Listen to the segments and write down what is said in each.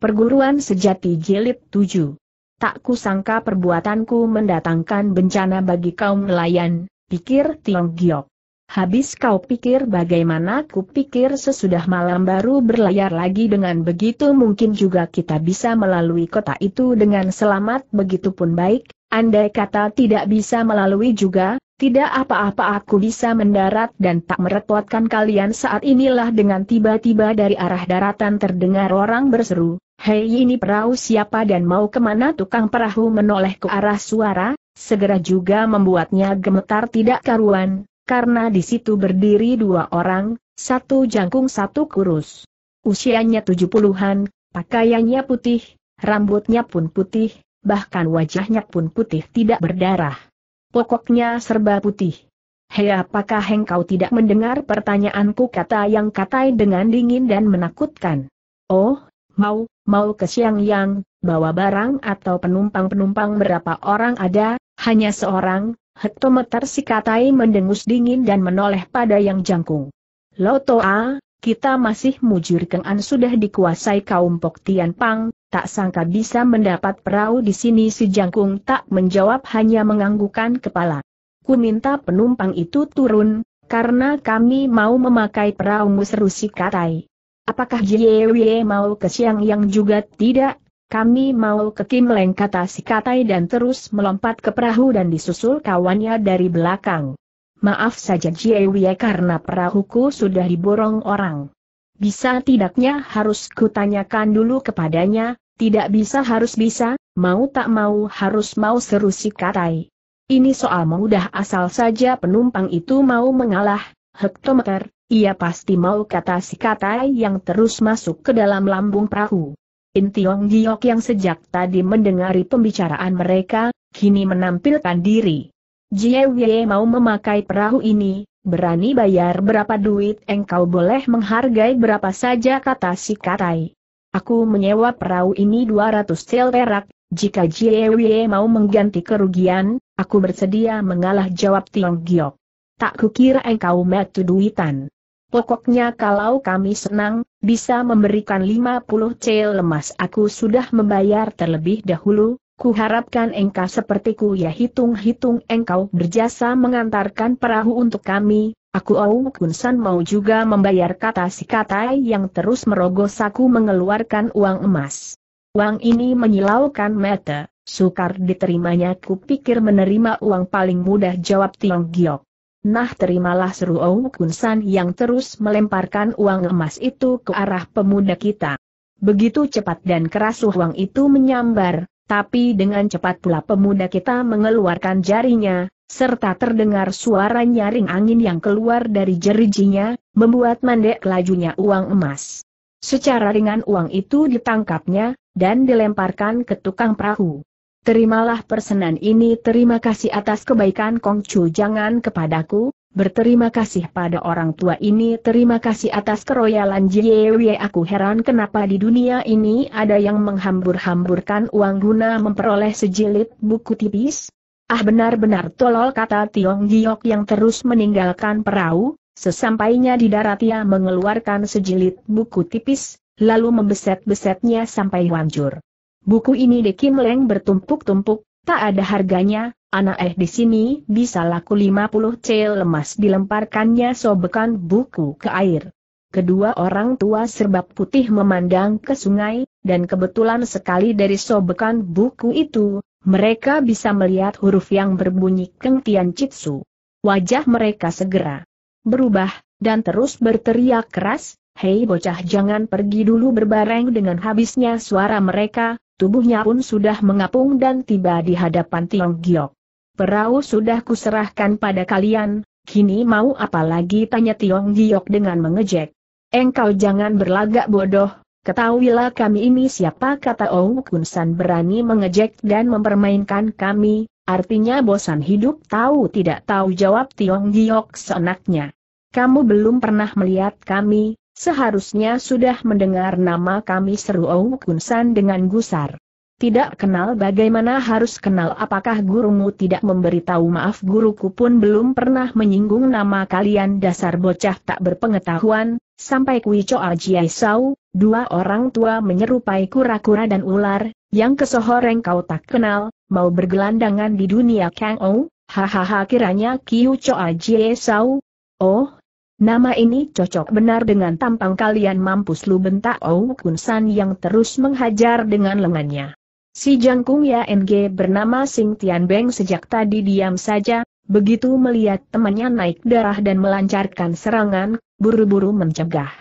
Perguruan Sejati Jilid 7 Tak kusangka perbuatanku mendatangkan bencana bagi kaum nelayan, pikir Tiong Giok. Habis kau pikir bagaimana ku pikir sesudah malam baru berlayar lagi dengan begitu mungkin juga kita bisa melalui kota itu dengan selamat begitupun baik, andai kata tidak bisa melalui juga, tidak apa-apa aku bisa mendarat dan tak merepotkan kalian saat inilah dengan tiba-tiba dari arah daratan terdengar orang berseru, Hei ini perahu siapa dan mau kemana tukang perahu menoleh ke arah suara, segera juga membuatnya gemetar tidak karuan, karena di situ berdiri dua orang, satu jangkung satu kurus. Usianya tujuh puluhan, pakaiannya putih, rambutnya pun putih, bahkan wajahnya pun putih tidak berdarah. Pokoknya serba putih. Hei apakah engkau tidak mendengar pertanyaanku kata yang katai dengan dingin dan menakutkan? Oh, mau, mau ke siang yang, bawa barang atau penumpang-penumpang berapa orang ada, hanya seorang, hektometer si Katai mendengus dingin dan menoleh pada yang jangkung. Loto A, kita masih mujur kengan sudah dikuasai kaum Pok Tian Pang, tak sangka bisa mendapat perahu di sini si jangkung tak menjawab hanya menganggukan kepala. Ku minta penumpang itu turun, karena kami mau memakai perahu seru katai. Apakah Jiewie mau ke Siang yang juga tidak? Kami mau ke Kim Leng kata si Katai dan terus melompat ke perahu dan disusul kawannya dari belakang. Maaf saja Jiewie karena perahuku sudah diborong orang. Bisa tidaknya harus kutanyakan dulu kepadanya, tidak bisa harus bisa, mau tak mau harus mau seru si Katai. Ini soal mudah asal saja penumpang itu mau mengalah, hektometer, ia pasti mau kata si kata yang terus masuk ke dalam lambung perahu. Intiong Giok yang sejak tadi mendengari pembicaraan mereka, kini menampilkan diri. Jie Wei mau memakai perahu ini, berani bayar berapa duit engkau boleh menghargai berapa saja kata si Katai. Aku menyewa perahu ini 200 sel perak, jika Jie Wei mau mengganti kerugian, aku bersedia mengalah jawab Tiong Giok. Tak kukira engkau metu duitan. Pokoknya kalau kami senang, bisa memberikan 50 cel lemas aku sudah membayar terlebih dahulu, ku kuharapkan engkau sepertiku ya hitung-hitung engkau berjasa mengantarkan perahu untuk kami, aku Aung Kunsan mau juga membayar kata si kata yang terus merogoh saku mengeluarkan uang emas. Uang ini menyilaukan mata, sukar diterimanya ku pikir menerima uang paling mudah jawab Tiong Giok. Nah terimalah seru Ong Kunsan yang terus melemparkan uang emas itu ke arah pemuda kita. Begitu cepat dan keras uang itu menyambar, tapi dengan cepat pula pemuda kita mengeluarkan jarinya, serta terdengar suara nyaring angin yang keluar dari jerijinya, membuat mandek lajunya uang emas. Secara ringan uang itu ditangkapnya, dan dilemparkan ke tukang perahu. Terimalah persenan ini terima kasih atas kebaikan Kong Chu jangan kepadaku, berterima kasih pada orang tua ini terima kasih atas keroyalan Jiewe aku heran kenapa di dunia ini ada yang menghambur-hamburkan uang guna memperoleh sejilid buku tipis? Ah benar-benar tolol kata Tiong Giok yang terus meninggalkan perahu, sesampainya di darat ia mengeluarkan sejilid buku tipis, lalu membeset-besetnya sampai hancur. Buku ini di Leng bertumpuk-tumpuk, tak ada harganya, anak eh di sini bisa laku 50 cel lemas dilemparkannya sobekan buku ke air. Kedua orang tua serbap putih memandang ke sungai, dan kebetulan sekali dari sobekan buku itu, mereka bisa melihat huruf yang berbunyi Keng Tian Chitsu. Wajah mereka segera berubah, dan terus berteriak keras, Hei bocah jangan pergi dulu berbareng dengan habisnya suara mereka, tubuhnya pun sudah mengapung dan tiba di hadapan Tiong Giok. Perahu sudah kuserahkan pada kalian, kini mau apa lagi tanya Tiong Giok dengan mengejek. Engkau jangan berlagak bodoh, ketahuilah kami ini siapa kata Ou Kunsan berani mengejek dan mempermainkan kami, artinya bosan hidup tahu tidak tahu jawab Tiong Giok seenaknya. Kamu belum pernah melihat kami, Seharusnya sudah mendengar nama kami seru Ou Kunsan dengan gusar. Tidak kenal bagaimana harus kenal apakah gurumu tidak memberitahu maaf guruku pun belum pernah menyinggung nama kalian dasar bocah tak berpengetahuan, sampai Kui Choa Jiai Sau, dua orang tua menyerupai kura-kura dan ular, yang kesohoreng kau tak kenal, mau bergelandangan di dunia Kang Ou, hahaha kiranya Kiu Choa Jiai Sau. Oh, Nama ini cocok benar dengan tampang kalian mampus lu bentak Ou Kun San yang terus menghajar dengan lengannya. Si jangkung ya NG bernama Sing Tian Beng sejak tadi diam saja, begitu melihat temannya naik darah dan melancarkan serangan, buru-buru mencegah.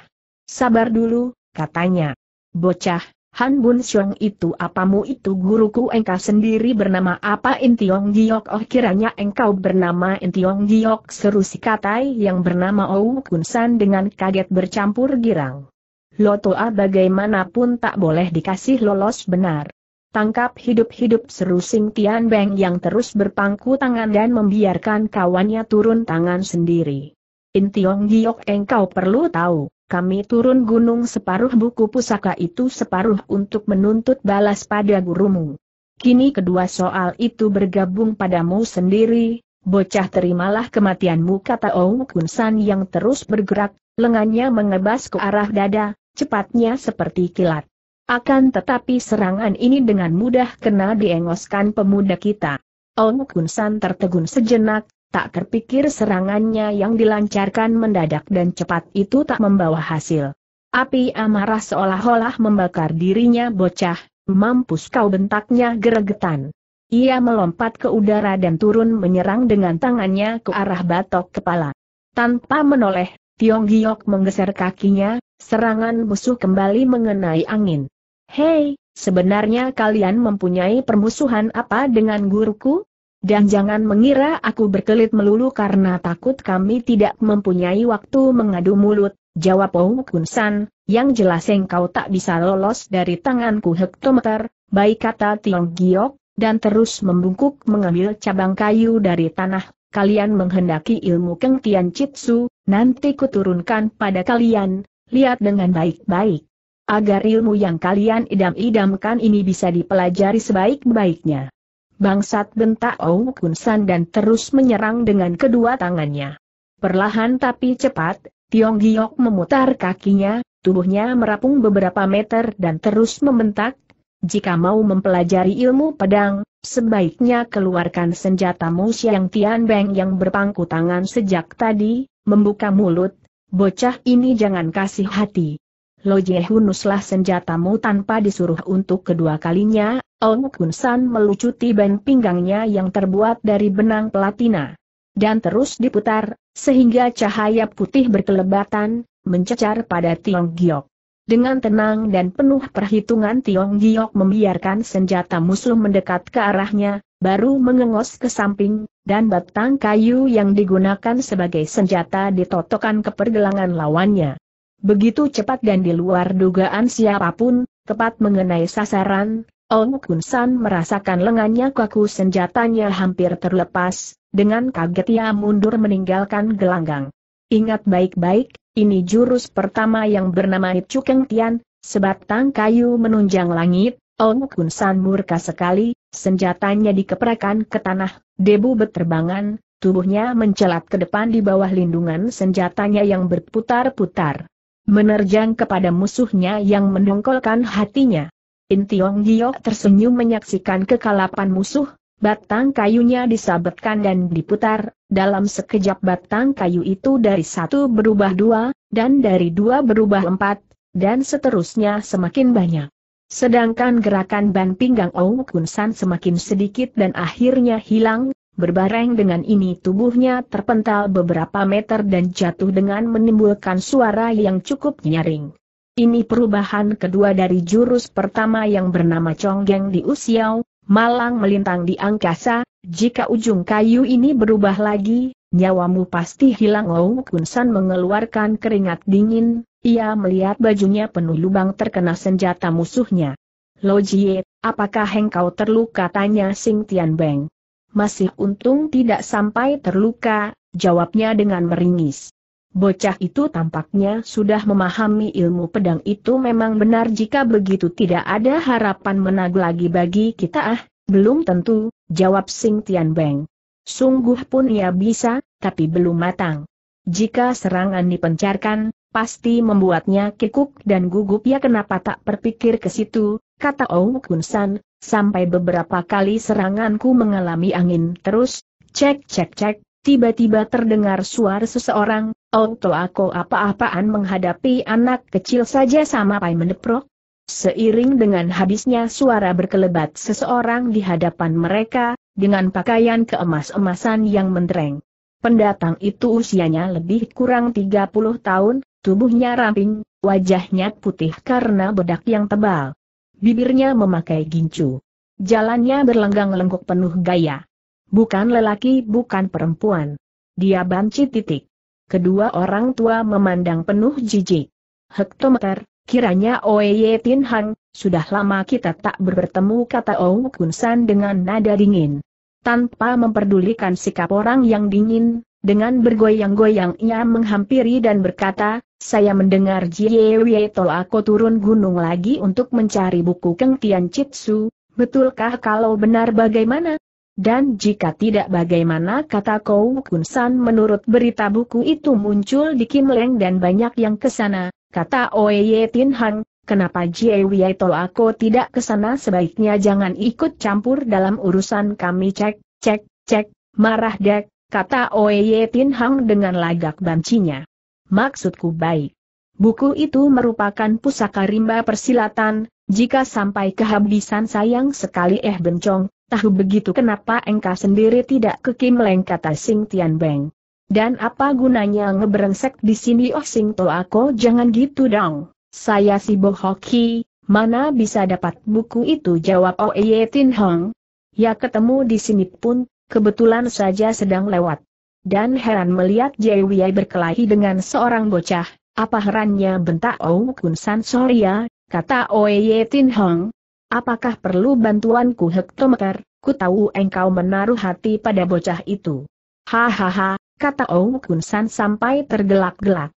Sabar dulu, katanya. Bocah, Han Bun Xiong itu apamu itu guruku engkau sendiri bernama apa Intiong Giok oh kiranya engkau bernama Intiong Giok seru si katai yang bernama Ou Kun San dengan kaget bercampur girang. Lotoa bagaimanapun tak boleh dikasih lolos benar. Tangkap hidup-hidup seru Sing Tian Beng yang terus berpangku tangan dan membiarkan kawannya turun tangan sendiri. Intiong Giok engkau perlu tahu. Kami turun gunung separuh buku pusaka itu separuh untuk menuntut balas pada gurumu. Kini kedua soal itu bergabung padamu sendiri, bocah terimalah kematianmu kata Kun Kunsan yang terus bergerak, lengannya mengebas ke arah dada, cepatnya seperti kilat. Akan tetapi serangan ini dengan mudah kena diengoskan pemuda kita. Ong Kunsan tertegun sejenak, tak terpikir serangannya yang dilancarkan mendadak dan cepat itu tak membawa hasil. Api amarah seolah-olah membakar dirinya bocah, mampus kau bentaknya geregetan. Ia melompat ke udara dan turun menyerang dengan tangannya ke arah batok kepala. Tanpa menoleh, Tiong Giok menggeser kakinya, serangan musuh kembali mengenai angin. Hei, sebenarnya kalian mempunyai permusuhan apa dengan guruku? Dan jangan mengira aku berkelit melulu karena takut kami tidak mempunyai waktu mengadu mulut, jawab Ou Kunsan, yang jelas engkau tak bisa lolos dari tanganku hektometer, baik kata Tiong Giok, dan terus membungkuk mengambil cabang kayu dari tanah, kalian menghendaki ilmu Keng Tian Chitsu, nanti kuturunkan pada kalian, lihat dengan baik-baik. Agar ilmu yang kalian idam-idamkan ini bisa dipelajari sebaik-baiknya. Bangsat bentak Ong Kun San dan terus menyerang dengan kedua tangannya. Perlahan tapi cepat, Tiong Giok memutar kakinya, tubuhnya merapung beberapa meter dan terus membentak. Jika mau mempelajari ilmu pedang, sebaiknya keluarkan senjatamu Siang Tian Beng yang berpangku tangan sejak tadi, membuka mulut, bocah ini jangan kasih hati. Lo Jehunuslah senjatamu tanpa disuruh untuk kedua kalinya, Ong Kun San melucuti ban pinggangnya yang terbuat dari benang platina. Dan terus diputar, sehingga cahaya putih berkelebatan, mencecar pada Tiong Giok. Dengan tenang dan penuh perhitungan Tiong Giok membiarkan senjata musuh mendekat ke arahnya, baru mengengos ke samping, dan batang kayu yang digunakan sebagai senjata ditotokkan ke pergelangan lawannya. Begitu cepat dan di luar dugaan siapapun, tepat mengenai sasaran, Ong Kun San merasakan lengannya kaku senjatanya hampir terlepas, dengan kaget ia mundur meninggalkan gelanggang. Ingat baik-baik, ini jurus pertama yang bernama Cukeng Tian, sebatang kayu menunjang langit, Ong Kun San murka sekali, senjatanya dikeprakan ke tanah, debu beterbangan, tubuhnya mencelat ke depan di bawah lindungan senjatanya yang berputar-putar menerjang kepada musuhnya yang mendongkolkan hatinya. Intiong Gio tersenyum menyaksikan kekalapan musuh, batang kayunya disabetkan dan diputar, dalam sekejap batang kayu itu dari satu berubah dua, dan dari dua berubah empat, dan seterusnya semakin banyak. Sedangkan gerakan ban pinggang Ong Kun San semakin sedikit dan akhirnya hilang, Berbareng dengan ini tubuhnya terpental beberapa meter dan jatuh dengan menimbulkan suara yang cukup nyaring. Ini perubahan kedua dari jurus pertama yang bernama Conggeng di Usiau, malang melintang di angkasa, jika ujung kayu ini berubah lagi, nyawamu pasti hilang Oh Kunsan mengeluarkan keringat dingin, ia melihat bajunya penuh lubang terkena senjata musuhnya. Jie, apakah engkau terluka tanya Sing Tian Beng masih untung tidak sampai terluka, jawabnya dengan meringis. Bocah itu tampaknya sudah memahami ilmu pedang itu memang benar jika begitu tidak ada harapan menag lagi bagi kita ah, belum tentu, jawab Sing Tian Beng. Sungguh pun ia bisa, tapi belum matang. Jika serangan dipencarkan, pasti membuatnya kikuk dan gugup ya kenapa tak berpikir ke situ, kata Ong Kun San, Sampai beberapa kali seranganku mengalami angin terus, cek cek cek, tiba-tiba terdengar suara seseorang, auto oh, aku apa-apaan menghadapi anak kecil saja sama pai mendeprok. Seiring dengan habisnya suara berkelebat seseorang di hadapan mereka, dengan pakaian keemas-emasan yang mentereng. Pendatang itu usianya lebih kurang 30 tahun, tubuhnya ramping, wajahnya putih karena bedak yang tebal. Bibirnya memakai gincu. Jalannya berlenggang lengkuk penuh gaya. Bukan lelaki, bukan perempuan. Dia banci titik. Kedua orang tua memandang penuh jijik. Hektometer, kiranya Oye Tin Hang, sudah lama kita tak bertemu kata Ong Kun San dengan nada dingin. Tanpa memperdulikan sikap orang yang dingin, dengan bergoyang-goyang ia menghampiri dan berkata, saya mendengar Jie Wei Tol aku turun gunung lagi untuk mencari buku Keng Tian Chitsu, betulkah kalau benar bagaimana? Dan jika tidak bagaimana kata Kou Kun San menurut berita buku itu muncul di Kim Leng dan banyak yang kesana, kata Oye Tin Hang, kenapa Jie Tol Ako tidak kesana sebaiknya jangan ikut campur dalam urusan kami cek, cek, cek, marah dek, kata Oye Tin Hang dengan lagak bancinya. Maksudku baik. Buku itu merupakan pusaka rimba persilatan, jika sampai kehabisan sayang sekali eh bencong, tahu begitu kenapa engkau sendiri tidak ke Leng kata Sing Tian Beng. Dan apa gunanya ngeberengsek di sini oh Sing To aku jangan gitu dong. Saya si Bohoki, mana bisa dapat buku itu jawab Oye Tin Hong. Ya ketemu di sini pun Kebetulan saja sedang lewat. Dan heran melihat Jewiyai berkelahi dengan seorang bocah, apa herannya bentak Ong Kun San Soria, ya? kata Oye Tin Hong. Apakah perlu bantuanku Hektometer, ku tahu engkau menaruh hati pada bocah itu. Hahaha, kata Ong Kun San sampai tergelak-gelak.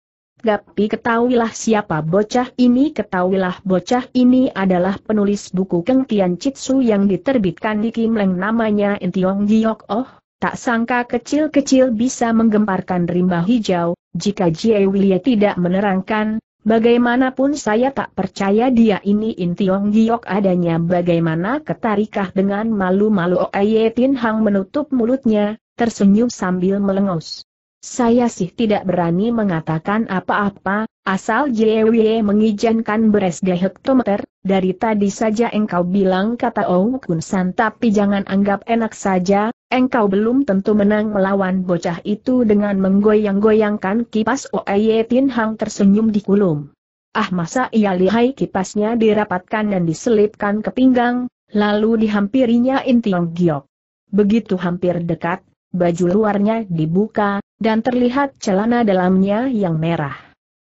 Gapi ketahuilah siapa bocah ini ketahuilah bocah ini adalah penulis buku Keng Tian Chitsu yang diterbitkan di Kim Leng namanya Intiong Giok Oh, tak sangka kecil-kecil bisa menggemparkan rimba hijau, jika Jie Wilye tidak menerangkan, bagaimanapun saya tak percaya dia ini Intiong Giok adanya bagaimana ketarikah dengan malu-malu Oye Tin Hang menutup mulutnya, tersenyum sambil melengus. Saya sih tidak berani mengatakan apa-apa, asal Yewie mengizinkan beres de hektometer, dari tadi saja engkau bilang kata Ong Kun San tapi jangan anggap enak saja, engkau belum tentu menang melawan bocah itu dengan menggoyang-goyangkan kipas Oeye Tin Hang tersenyum di kulum. Ah masa ia lihai kipasnya dirapatkan dan diselipkan ke pinggang, lalu dihampirinya Intiong Giok. Begitu hampir dekat, baju luarnya dibuka, dan terlihat celana dalamnya yang merah.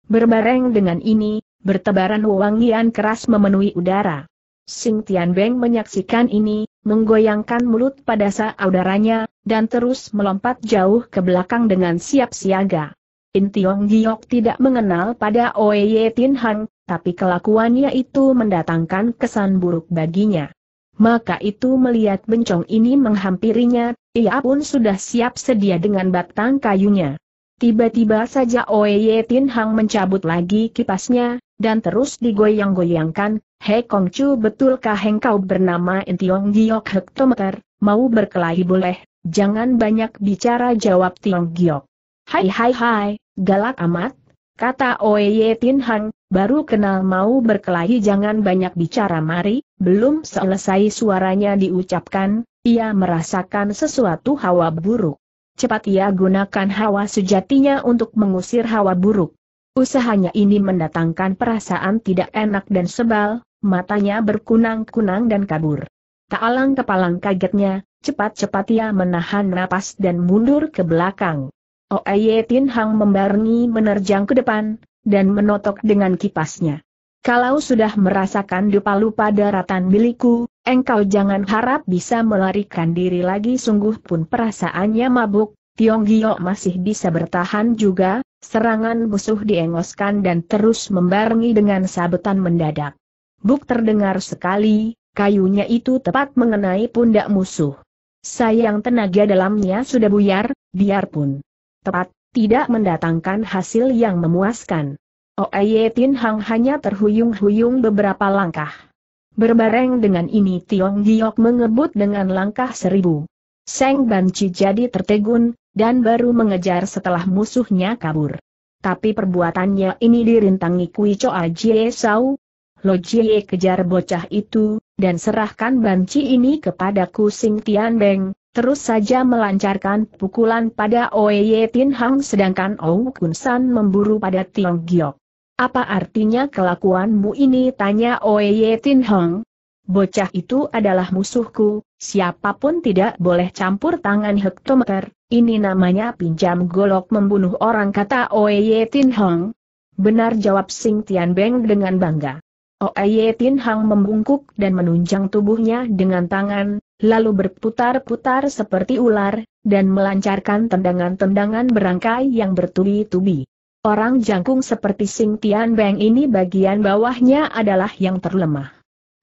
Berbareng dengan ini, bertebaran wangian keras memenuhi udara. Sing Tian Beng menyaksikan ini, menggoyangkan mulut pada saudaranya, dan terus melompat jauh ke belakang dengan siap siaga. In Tiong Giok tidak mengenal pada Ye Tin Hang, tapi kelakuannya itu mendatangkan kesan buruk baginya. Maka itu melihat bencong ini menghampirinya, ia pun sudah siap sedia dengan batang kayunya. Tiba-tiba saja Oye Tin Hang mencabut lagi kipasnya, dan terus digoyang-goyangkan, Hei Kong Chu betulkah engkau bernama Entiong Giok Hektometer, mau berkelahi boleh, jangan banyak bicara jawab Tiong Giok. Hai hai hai, galak amat, Kata Oye Tin Hang, baru kenal mau berkelahi jangan banyak bicara mari, belum selesai suaranya diucapkan, ia merasakan sesuatu hawa buruk. Cepat ia gunakan hawa sejatinya untuk mengusir hawa buruk. Usahanya ini mendatangkan perasaan tidak enak dan sebal, matanya berkunang-kunang dan kabur. Tak alang kepalang kagetnya, cepat-cepat ia menahan napas dan mundur ke belakang. Oye oh, Tin Hang membarengi menerjang ke depan, dan menotok dengan kipasnya. Kalau sudah merasakan dupa-lupa daratan milikku, engkau jangan harap bisa melarikan diri lagi sungguh pun perasaannya mabuk, Tiong Gio masih bisa bertahan juga, serangan musuh diengoskan dan terus membarengi dengan sabetan mendadak. Buk terdengar sekali, kayunya itu tepat mengenai pundak musuh. Sayang tenaga dalamnya sudah buyar, biarpun tepat, tidak mendatangkan hasil yang memuaskan. Oeye oh, Tin Hang hanya terhuyung-huyung beberapa langkah. Berbareng dengan ini Tiong Giok mengebut dengan langkah seribu. Seng Banci jadi tertegun, dan baru mengejar setelah musuhnya kabur. Tapi perbuatannya ini dirintangi Kui Choa Jie Sau. Lo Jie kejar bocah itu, dan serahkan banci ini kepada Kusing Tian Beng, terus saja melancarkan pukulan pada Oye Tin Hang sedangkan Ong Kun San memburu pada Tiong Giok. Apa artinya kelakuanmu ini tanya Oye Tin Hang? Bocah itu adalah musuhku, siapapun tidak boleh campur tangan hektometer, ini namanya pinjam golok membunuh orang kata Oye Tin Hang. Benar jawab Sing Tian Beng dengan bangga. Oye Tin Hang membungkuk dan menunjang tubuhnya dengan tangan, lalu berputar-putar seperti ular, dan melancarkan tendangan-tendangan berangkai yang bertubi-tubi. Orang jangkung seperti Sing Tian Beng ini bagian bawahnya adalah yang terlemah.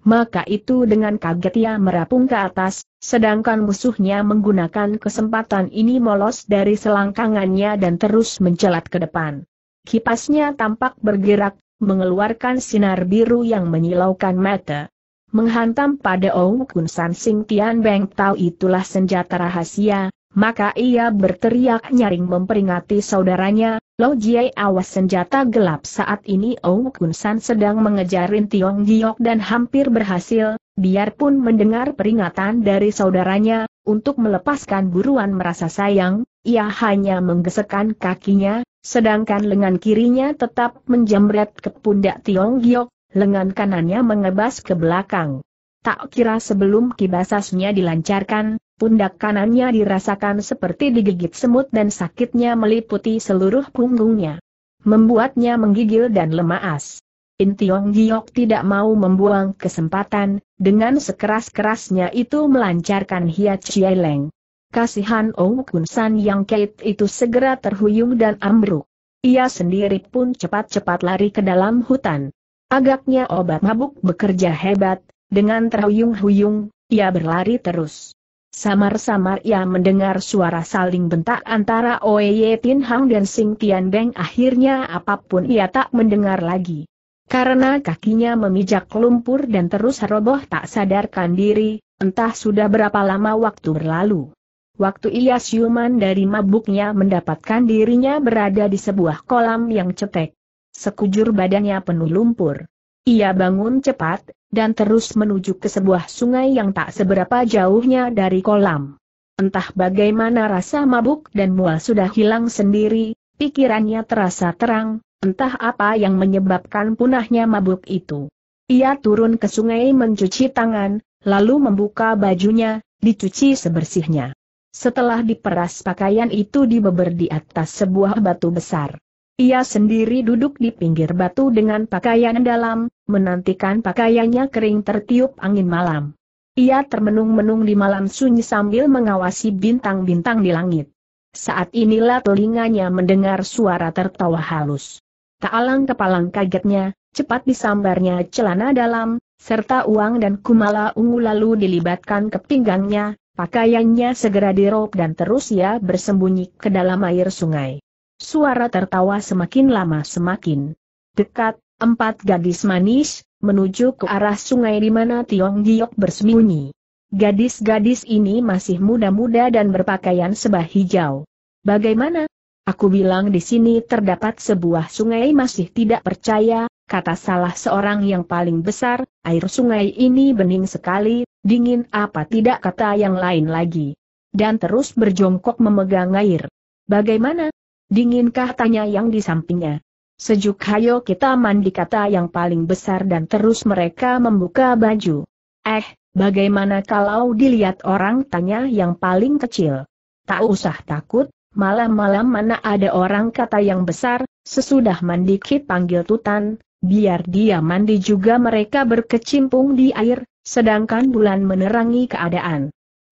Maka itu dengan kaget ia merapung ke atas, sedangkan musuhnya menggunakan kesempatan ini molos dari selangkangannya dan terus mencelat ke depan. Kipasnya tampak bergerak, mengeluarkan sinar biru yang menyilaukan mata menghantam pada Ou Kun San Sing Tian Beng Tau itulah senjata rahasia, maka ia berteriak nyaring memperingati saudaranya, Lo Jie awas senjata gelap saat ini Ou Kun San sedang mengejarin Tiong Giok dan hampir berhasil, biarpun mendengar peringatan dari saudaranya, untuk melepaskan buruan merasa sayang, ia hanya menggesekkan kakinya, sedangkan lengan kirinya tetap menjamret ke pundak Tiong Giok, lengan kanannya mengebas ke belakang. Tak kira sebelum kibasasnya dilancarkan, pundak kanannya dirasakan seperti digigit semut dan sakitnya meliputi seluruh punggungnya. Membuatnya menggigil dan lemas. Intiong Giok tidak mau membuang kesempatan, dengan sekeras-kerasnya itu melancarkan hiat Leng. Kasihan Ong Kun San yang kait itu segera terhuyung dan ambruk. Ia sendiri pun cepat-cepat lari ke dalam hutan. Agaknya obat mabuk bekerja hebat, dengan terhuyung-huyung, ia berlari terus. Samar-samar ia mendengar suara saling bentak antara Oe Tin Hang dan Sing Tian Beng akhirnya apapun ia tak mendengar lagi. Karena kakinya memijak lumpur dan terus roboh tak sadarkan diri, entah sudah berapa lama waktu berlalu. Waktu ia siuman dari mabuknya mendapatkan dirinya berada di sebuah kolam yang cetek sekujur badannya penuh lumpur. Ia bangun cepat, dan terus menuju ke sebuah sungai yang tak seberapa jauhnya dari kolam. Entah bagaimana rasa mabuk dan mual sudah hilang sendiri, pikirannya terasa terang, entah apa yang menyebabkan punahnya mabuk itu. Ia turun ke sungai mencuci tangan, lalu membuka bajunya, dicuci sebersihnya. Setelah diperas pakaian itu dibeber di atas sebuah batu besar. Ia sendiri duduk di pinggir batu dengan pakaian dalam, menantikan pakaiannya kering tertiup angin malam. Ia termenung-menung di malam sunyi sambil mengawasi bintang-bintang di langit. Saat inilah telinganya mendengar suara tertawa halus. Tak alang kepalang kagetnya, cepat disambarnya celana dalam, serta uang dan kumala ungu lalu dilibatkan ke pinggangnya, pakaiannya segera dirob dan terus ia bersembunyi ke dalam air sungai. Suara tertawa semakin lama semakin dekat, empat gadis manis, menuju ke arah sungai di mana Tiong Giok bersembunyi. Gadis-gadis ini masih muda-muda dan berpakaian sebah hijau. Bagaimana? Aku bilang di sini terdapat sebuah sungai masih tidak percaya, kata salah seorang yang paling besar, air sungai ini bening sekali, dingin apa tidak kata yang lain lagi. Dan terus berjongkok memegang air. Bagaimana? Dinginkah tanya yang di sampingnya? Sejuk hayo kita mandi kata yang paling besar dan terus mereka membuka baju. Eh, bagaimana kalau dilihat orang tanya yang paling kecil? Tak usah takut, malam-malam mana ada orang kata yang besar, sesudah mandi kit panggil tutan, biar dia mandi juga mereka berkecimpung di air, sedangkan bulan menerangi keadaan.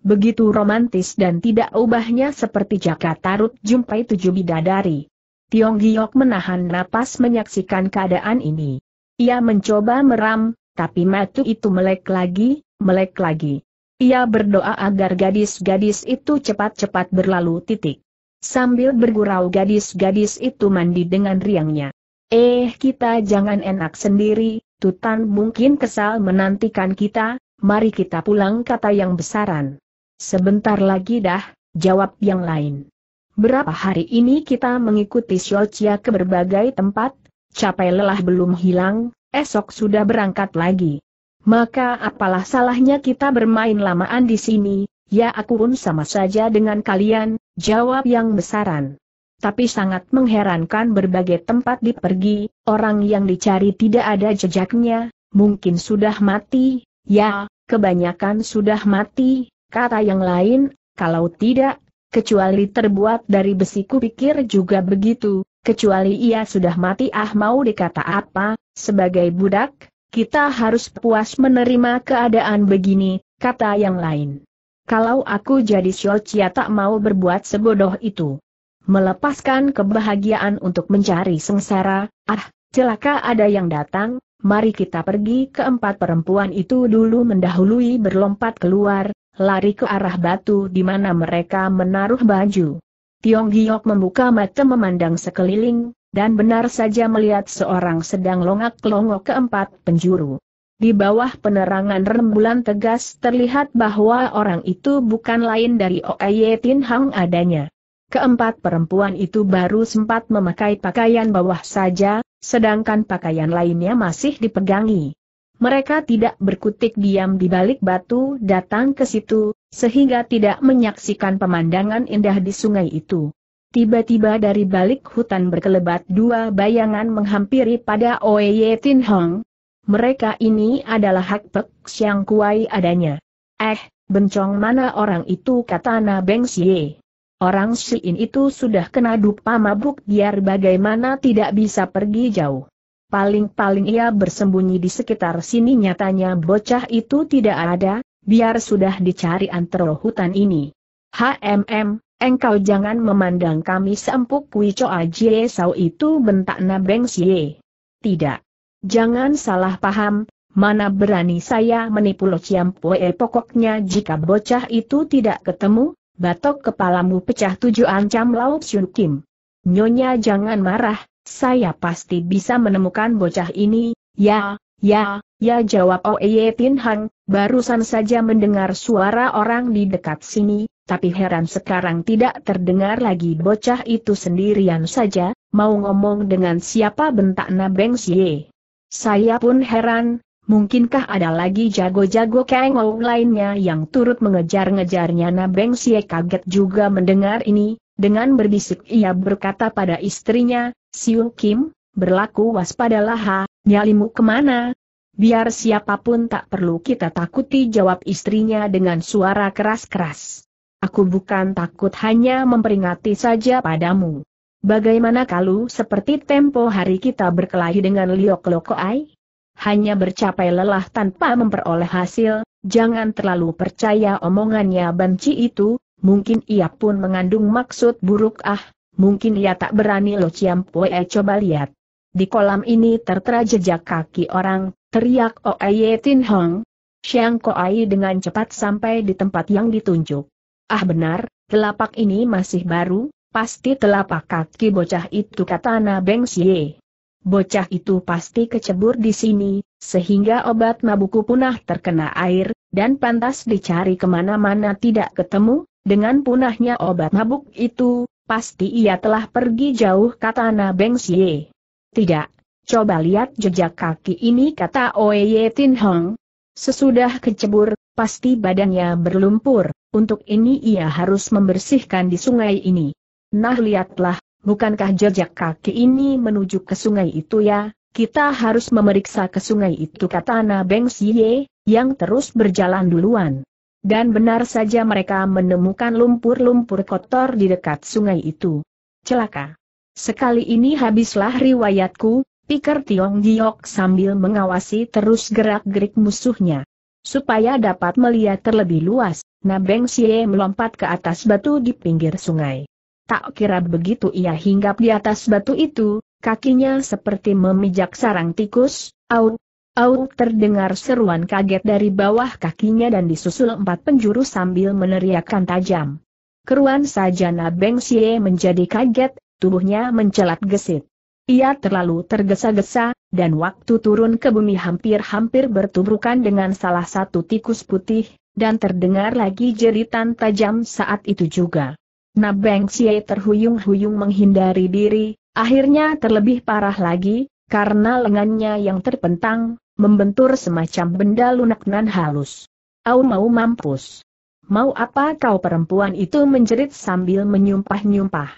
Begitu romantis dan tidak ubahnya seperti jaka tarut jumpai tujuh bidadari. Tiong Giok menahan napas menyaksikan keadaan ini. Ia mencoba meram, tapi matu itu melek lagi, melek lagi. Ia berdoa agar gadis-gadis itu cepat-cepat berlalu titik. Sambil bergurau gadis-gadis itu mandi dengan riangnya. Eh kita jangan enak sendiri, Tutan mungkin kesal menantikan kita, mari kita pulang kata yang besaran. Sebentar lagi dah, jawab yang lain. Berapa hari ini kita mengikuti Xiaochia ke berbagai tempat, capai lelah belum hilang, esok sudah berangkat lagi. Maka apalah salahnya kita bermain lamaan di sini, ya aku pun sama saja dengan kalian, jawab yang besaran tapi sangat mengherankan berbagai tempat dipergi, orang yang dicari tidak ada jejaknya, mungkin sudah mati, ya, kebanyakan sudah mati, Kata yang lain, kalau tidak, kecuali terbuat dari besi pikir juga begitu, kecuali ia sudah mati ah mau dikata apa, sebagai budak, kita harus puas menerima keadaan begini, kata yang lain. Kalau aku jadi Xiaochia tak mau berbuat sebodoh itu. Melepaskan kebahagiaan untuk mencari sengsara, ah, celaka ada yang datang, mari kita pergi keempat perempuan itu dulu mendahului berlompat keluar, lari ke arah batu di mana mereka menaruh baju. Tiong Giok membuka mata memandang sekeliling, dan benar saja melihat seorang sedang longak-longok keempat penjuru. Di bawah penerangan rembulan tegas terlihat bahwa orang itu bukan lain dari Oeye Tin Hang adanya. Keempat perempuan itu baru sempat memakai pakaian bawah saja, sedangkan pakaian lainnya masih dipegangi. Mereka tidak berkutik diam di balik batu datang ke situ, sehingga tidak menyaksikan pemandangan indah di sungai itu. Tiba-tiba dari balik hutan berkelebat dua bayangan menghampiri pada Oye Tin Hong. Mereka ini adalah Hak Pek Siang Kuai adanya. Eh, bencong mana orang itu kata Na Beng Xie. Orang Siin itu sudah kena dupa mabuk biar bagaimana tidak bisa pergi jauh. Paling-paling ia bersembunyi di sekitar sini nyatanya bocah itu tidak ada, biar sudah dicari antara hutan ini. HMM, engkau jangan memandang kami seempuk kui coa jie sau itu bentak nabeng siye. Tidak. Jangan salah paham, mana berani saya menipu lo poe pokoknya jika bocah itu tidak ketemu, batok kepalamu pecah tujuh ancam lauk Sun Kim. Nyonya jangan marah, saya pasti bisa menemukan bocah ini, ya, ya, ya jawab Oeye Tin Hang, barusan saja mendengar suara orang di dekat sini, tapi heran sekarang tidak terdengar lagi bocah itu sendirian saja, mau ngomong dengan siapa bentak Nabeng Xie. Saya pun heran, mungkinkah ada lagi jago-jago kengong lainnya yang turut mengejar-ngejarnya Nabeng Xie kaget juga mendengar ini, dengan berbisik ia berkata pada istrinya, Siung Kim, berlaku waspadalah ha, nyalimu kemana? Biar siapapun tak perlu kita takuti jawab istrinya dengan suara keras-keras. Aku bukan takut hanya memperingati saja padamu. Bagaimana kalau seperti tempo hari kita berkelahi dengan Liok loko ai? Hanya bercapai lelah tanpa memperoleh hasil, jangan terlalu percaya omongannya banci itu, mungkin ia pun mengandung maksud buruk ah, Mungkin ia tak berani Lo Ciam Pue coba lihat. Di kolam ini tertera jejak kaki orang, teriak Oeye oh Tin Hong. Ko Koai dengan cepat sampai di tempat yang ditunjuk. Ah benar, telapak ini masih baru, pasti telapak kaki bocah itu kata Na Beng Xie. Bocah itu pasti kecebur di sini, sehingga obat mabuku punah terkena air, dan pantas dicari kemana-mana tidak ketemu, dengan punahnya obat mabuk itu, pasti ia telah pergi jauh kata Na Beng Xie. Tidak, coba lihat jejak kaki ini kata Oye Tin Hong. Sesudah kecebur, pasti badannya berlumpur, untuk ini ia harus membersihkan di sungai ini. Nah lihatlah, bukankah jejak kaki ini menuju ke sungai itu ya? Kita harus memeriksa ke sungai itu kata Na Beng Xie, yang terus berjalan duluan. Dan benar saja mereka menemukan lumpur-lumpur kotor di dekat sungai itu. Celaka. Sekali ini habislah riwayatku, pikir Tiong Giok sambil mengawasi terus gerak-gerik musuhnya. Supaya dapat melihat terlebih luas, Nabeng Xie melompat ke atas batu di pinggir sungai. Tak kira begitu ia hinggap di atas batu itu, kakinya seperti memijak sarang tikus, au, Au terdengar seruan kaget dari bawah kakinya dan disusul empat penjuru sambil meneriakkan tajam. Keruan saja Nabeng Xie menjadi kaget, tubuhnya mencelat gesit. Ia terlalu tergesa-gesa, dan waktu turun ke bumi hampir-hampir bertubrukan dengan salah satu tikus putih, dan terdengar lagi jeritan tajam saat itu juga. Nabeng Sia terhuyung-huyung menghindari diri, akhirnya terlebih parah lagi, karena lengannya yang terpentang, membentur semacam benda lunak nan halus. Au mau mampus. Mau apa kau perempuan itu menjerit sambil menyumpah-nyumpah.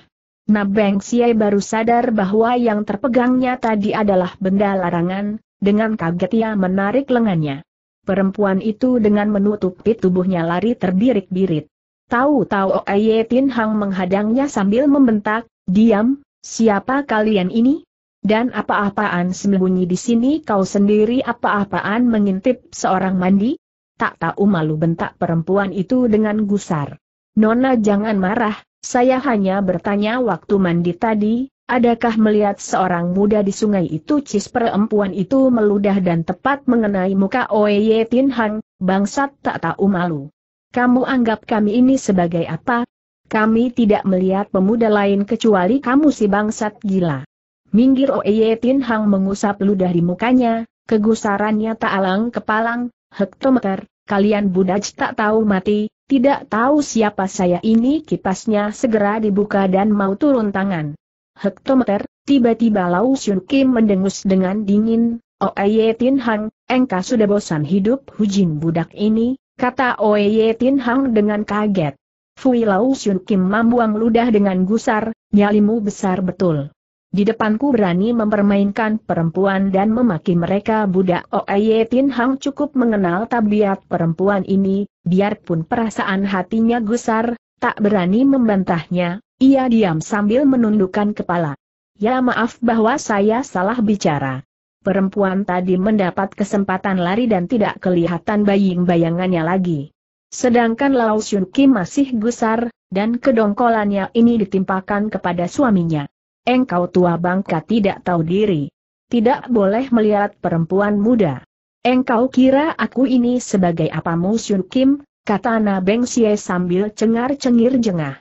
Nabeng Siai baru sadar bahwa yang terpegangnya tadi adalah benda larangan, dengan kaget ia menarik lengannya. Perempuan itu dengan menutupi tubuhnya lari terbirik-birit. Tahu-tahu Aye Tin Hang menghadangnya sambil membentak, Diam, siapa kalian ini? Dan apa-apaan sembunyi di sini kau sendiri apa-apaan mengintip seorang mandi? Tak tahu malu bentak perempuan itu dengan gusar. Nona jangan marah, saya hanya bertanya waktu mandi tadi, adakah melihat seorang muda di sungai itu cis perempuan itu meludah dan tepat mengenai muka Oye Tin Hang, bangsat tak tahu malu. Kamu anggap kami ini sebagai apa? Kami tidak melihat pemuda lain kecuali kamu si bangsat gila. Minggir Oeye Tin Hang mengusap ludah di mukanya, kegusarannya tak alang kepalang, hektometer, kalian budaj tak tahu mati, tidak tahu siapa saya ini kipasnya segera dibuka dan mau turun tangan. Hektometer, tiba-tiba Lau Xun Kim mendengus dengan dingin, Oeye Tin Hang, engkau sudah bosan hidup hujin budak ini, kata Oeye Tin Hang dengan kaget. Fui Lau Xun Kim membuang ludah dengan gusar, nyalimu besar betul. Di depanku berani mempermainkan perempuan dan memaki mereka budak Oeye Tin Hang cukup mengenal tabiat perempuan ini, biarpun perasaan hatinya gusar, tak berani membantahnya, ia diam sambil menundukkan kepala. Ya maaf bahwa saya salah bicara. Perempuan tadi mendapat kesempatan lari dan tidak kelihatan bayang-bayangannya lagi. Sedangkan Lao Xun Ki masih gusar, dan kedongkolannya ini ditimpakan kepada suaminya. Engkau tua bangka tidak tahu diri. Tidak boleh melihat perempuan muda. Engkau kira aku ini sebagai apa Musyun Kim, kata Na Beng Xie sambil cengar-cengir jengah.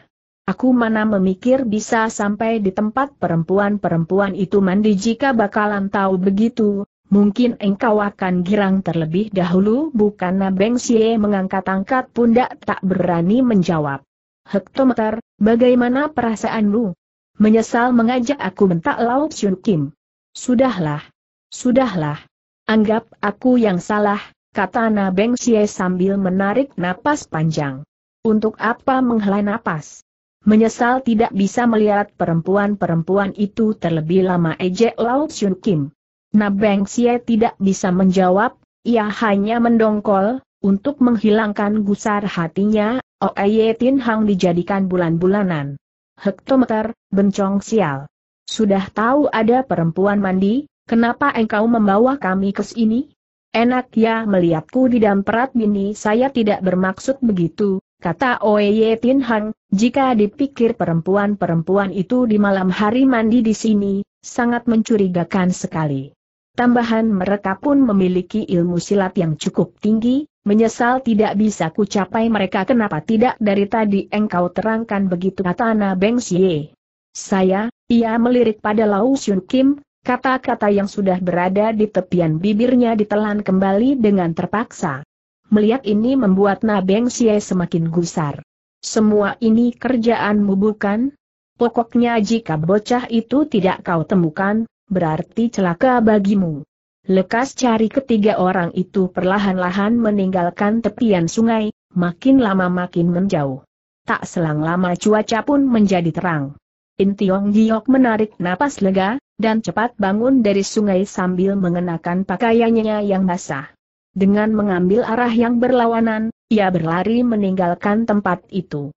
Aku mana memikir bisa sampai di tempat perempuan-perempuan itu mandi jika bakalan tahu begitu, Mungkin engkau akan girang terlebih dahulu bukan Beng Xie mengangkat-angkat pundak tak berani menjawab. Hektometer, bagaimana perasaanmu? Menyesal mengajak aku mentak Lau Sun Kim. Sudahlah. Sudahlah. Anggap aku yang salah, kata Na Beng Xie sambil menarik napas panjang. Untuk apa menghela napas? Menyesal tidak bisa melihat perempuan-perempuan itu terlebih lama ejek Lau Chun Kim. Na Beng Xie tidak bisa menjawab, ia hanya mendongkol, untuk menghilangkan gusar hatinya, Ye Tin Hang dijadikan bulan-bulanan hektometer, bencong sial. Sudah tahu ada perempuan mandi, kenapa engkau membawa kami ke sini? Enak ya melihatku di damperat bini saya tidak bermaksud begitu, kata Oeye Tin Hang, jika dipikir perempuan-perempuan itu di malam hari mandi di sini, sangat mencurigakan sekali. Tambahan mereka pun memiliki ilmu silat yang cukup tinggi, menyesal tidak bisa kucapai mereka kenapa tidak dari tadi engkau terangkan begitu kata Na Beng Xie. Saya, ia melirik pada Lau Xun Kim, kata-kata yang sudah berada di tepian bibirnya ditelan kembali dengan terpaksa. Melihat ini membuat Na Beng Xie semakin gusar. Semua ini kerjaanmu bukan? Pokoknya jika bocah itu tidak kau temukan, berarti celaka bagimu. Lekas cari ketiga orang itu perlahan-lahan meninggalkan tepian sungai, makin lama makin menjauh. Tak selang lama cuaca pun menjadi terang. Intiong Giok menarik napas lega, dan cepat bangun dari sungai sambil mengenakan pakaiannya yang basah. Dengan mengambil arah yang berlawanan, ia berlari meninggalkan tempat itu.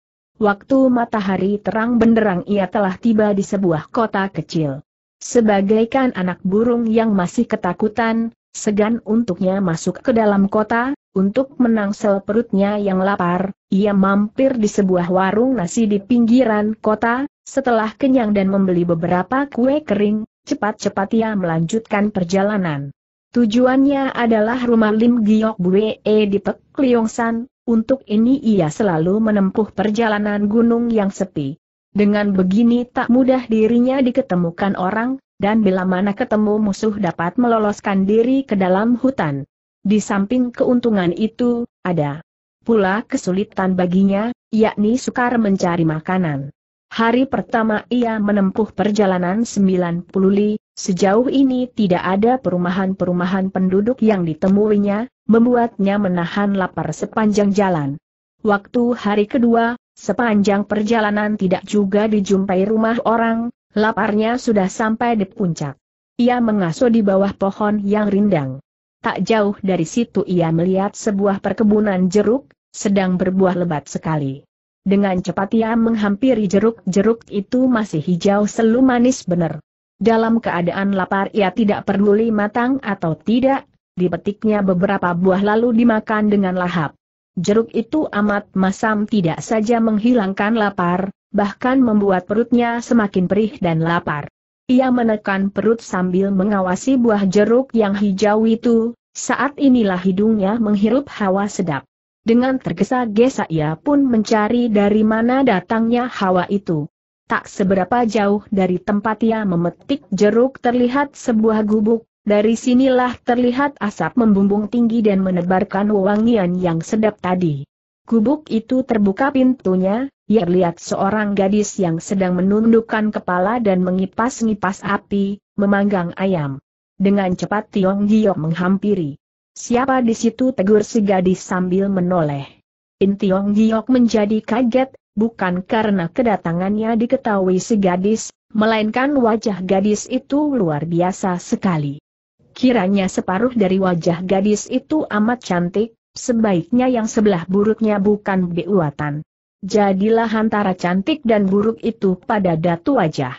Waktu matahari terang benderang ia telah tiba di sebuah kota kecil. Sebagaikan anak burung yang masih ketakutan, segan untuknya masuk ke dalam kota, untuk menangsel perutnya yang lapar, ia mampir di sebuah warung nasi di pinggiran kota, setelah kenyang dan membeli beberapa kue kering, cepat-cepat ia melanjutkan perjalanan. Tujuannya adalah rumah Lim Giok Bue e di Pek Liongsan, untuk ini ia selalu menempuh perjalanan gunung yang sepi. Dengan begini tak mudah dirinya diketemukan orang, dan bila mana ketemu musuh dapat meloloskan diri ke dalam hutan. Di samping keuntungan itu, ada pula kesulitan baginya, yakni sukar mencari makanan. Hari pertama ia menempuh perjalanan 90 li, sejauh ini tidak ada perumahan-perumahan penduduk yang ditemuinya, membuatnya menahan lapar sepanjang jalan. Waktu hari kedua, Sepanjang perjalanan tidak juga dijumpai rumah orang, laparnya sudah sampai di puncak. Ia mengasuh di bawah pohon yang rindang. Tak jauh dari situ ia melihat sebuah perkebunan jeruk, sedang berbuah lebat sekali. Dengan cepat ia menghampiri jeruk-jeruk itu masih hijau selu manis benar. Dalam keadaan lapar ia tidak peduli matang atau tidak, dipetiknya beberapa buah lalu dimakan dengan lahap. Jeruk itu amat masam tidak saja menghilangkan lapar, bahkan membuat perutnya semakin perih dan lapar. Ia menekan perut sambil mengawasi buah jeruk yang hijau itu, saat inilah hidungnya menghirup hawa sedap. Dengan tergesa-gesa ia pun mencari dari mana datangnya hawa itu. Tak seberapa jauh dari tempat ia memetik jeruk terlihat sebuah gubuk, dari sinilah terlihat asap membumbung tinggi dan menebarkan wangian yang sedap tadi. Kubuk itu terbuka pintunya, ia lihat seorang gadis yang sedang menundukkan kepala dan mengipas-ngipas api, memanggang ayam. Dengan cepat Tiong Giok menghampiri. Siapa di situ tegur si gadis sambil menoleh. In Tiong Giok menjadi kaget, bukan karena kedatangannya diketahui si gadis, melainkan wajah gadis itu luar biasa sekali. Kiranya separuh dari wajah gadis itu amat cantik, sebaiknya yang sebelah buruknya bukan buatan. Jadilah antara cantik dan buruk itu pada datu wajah.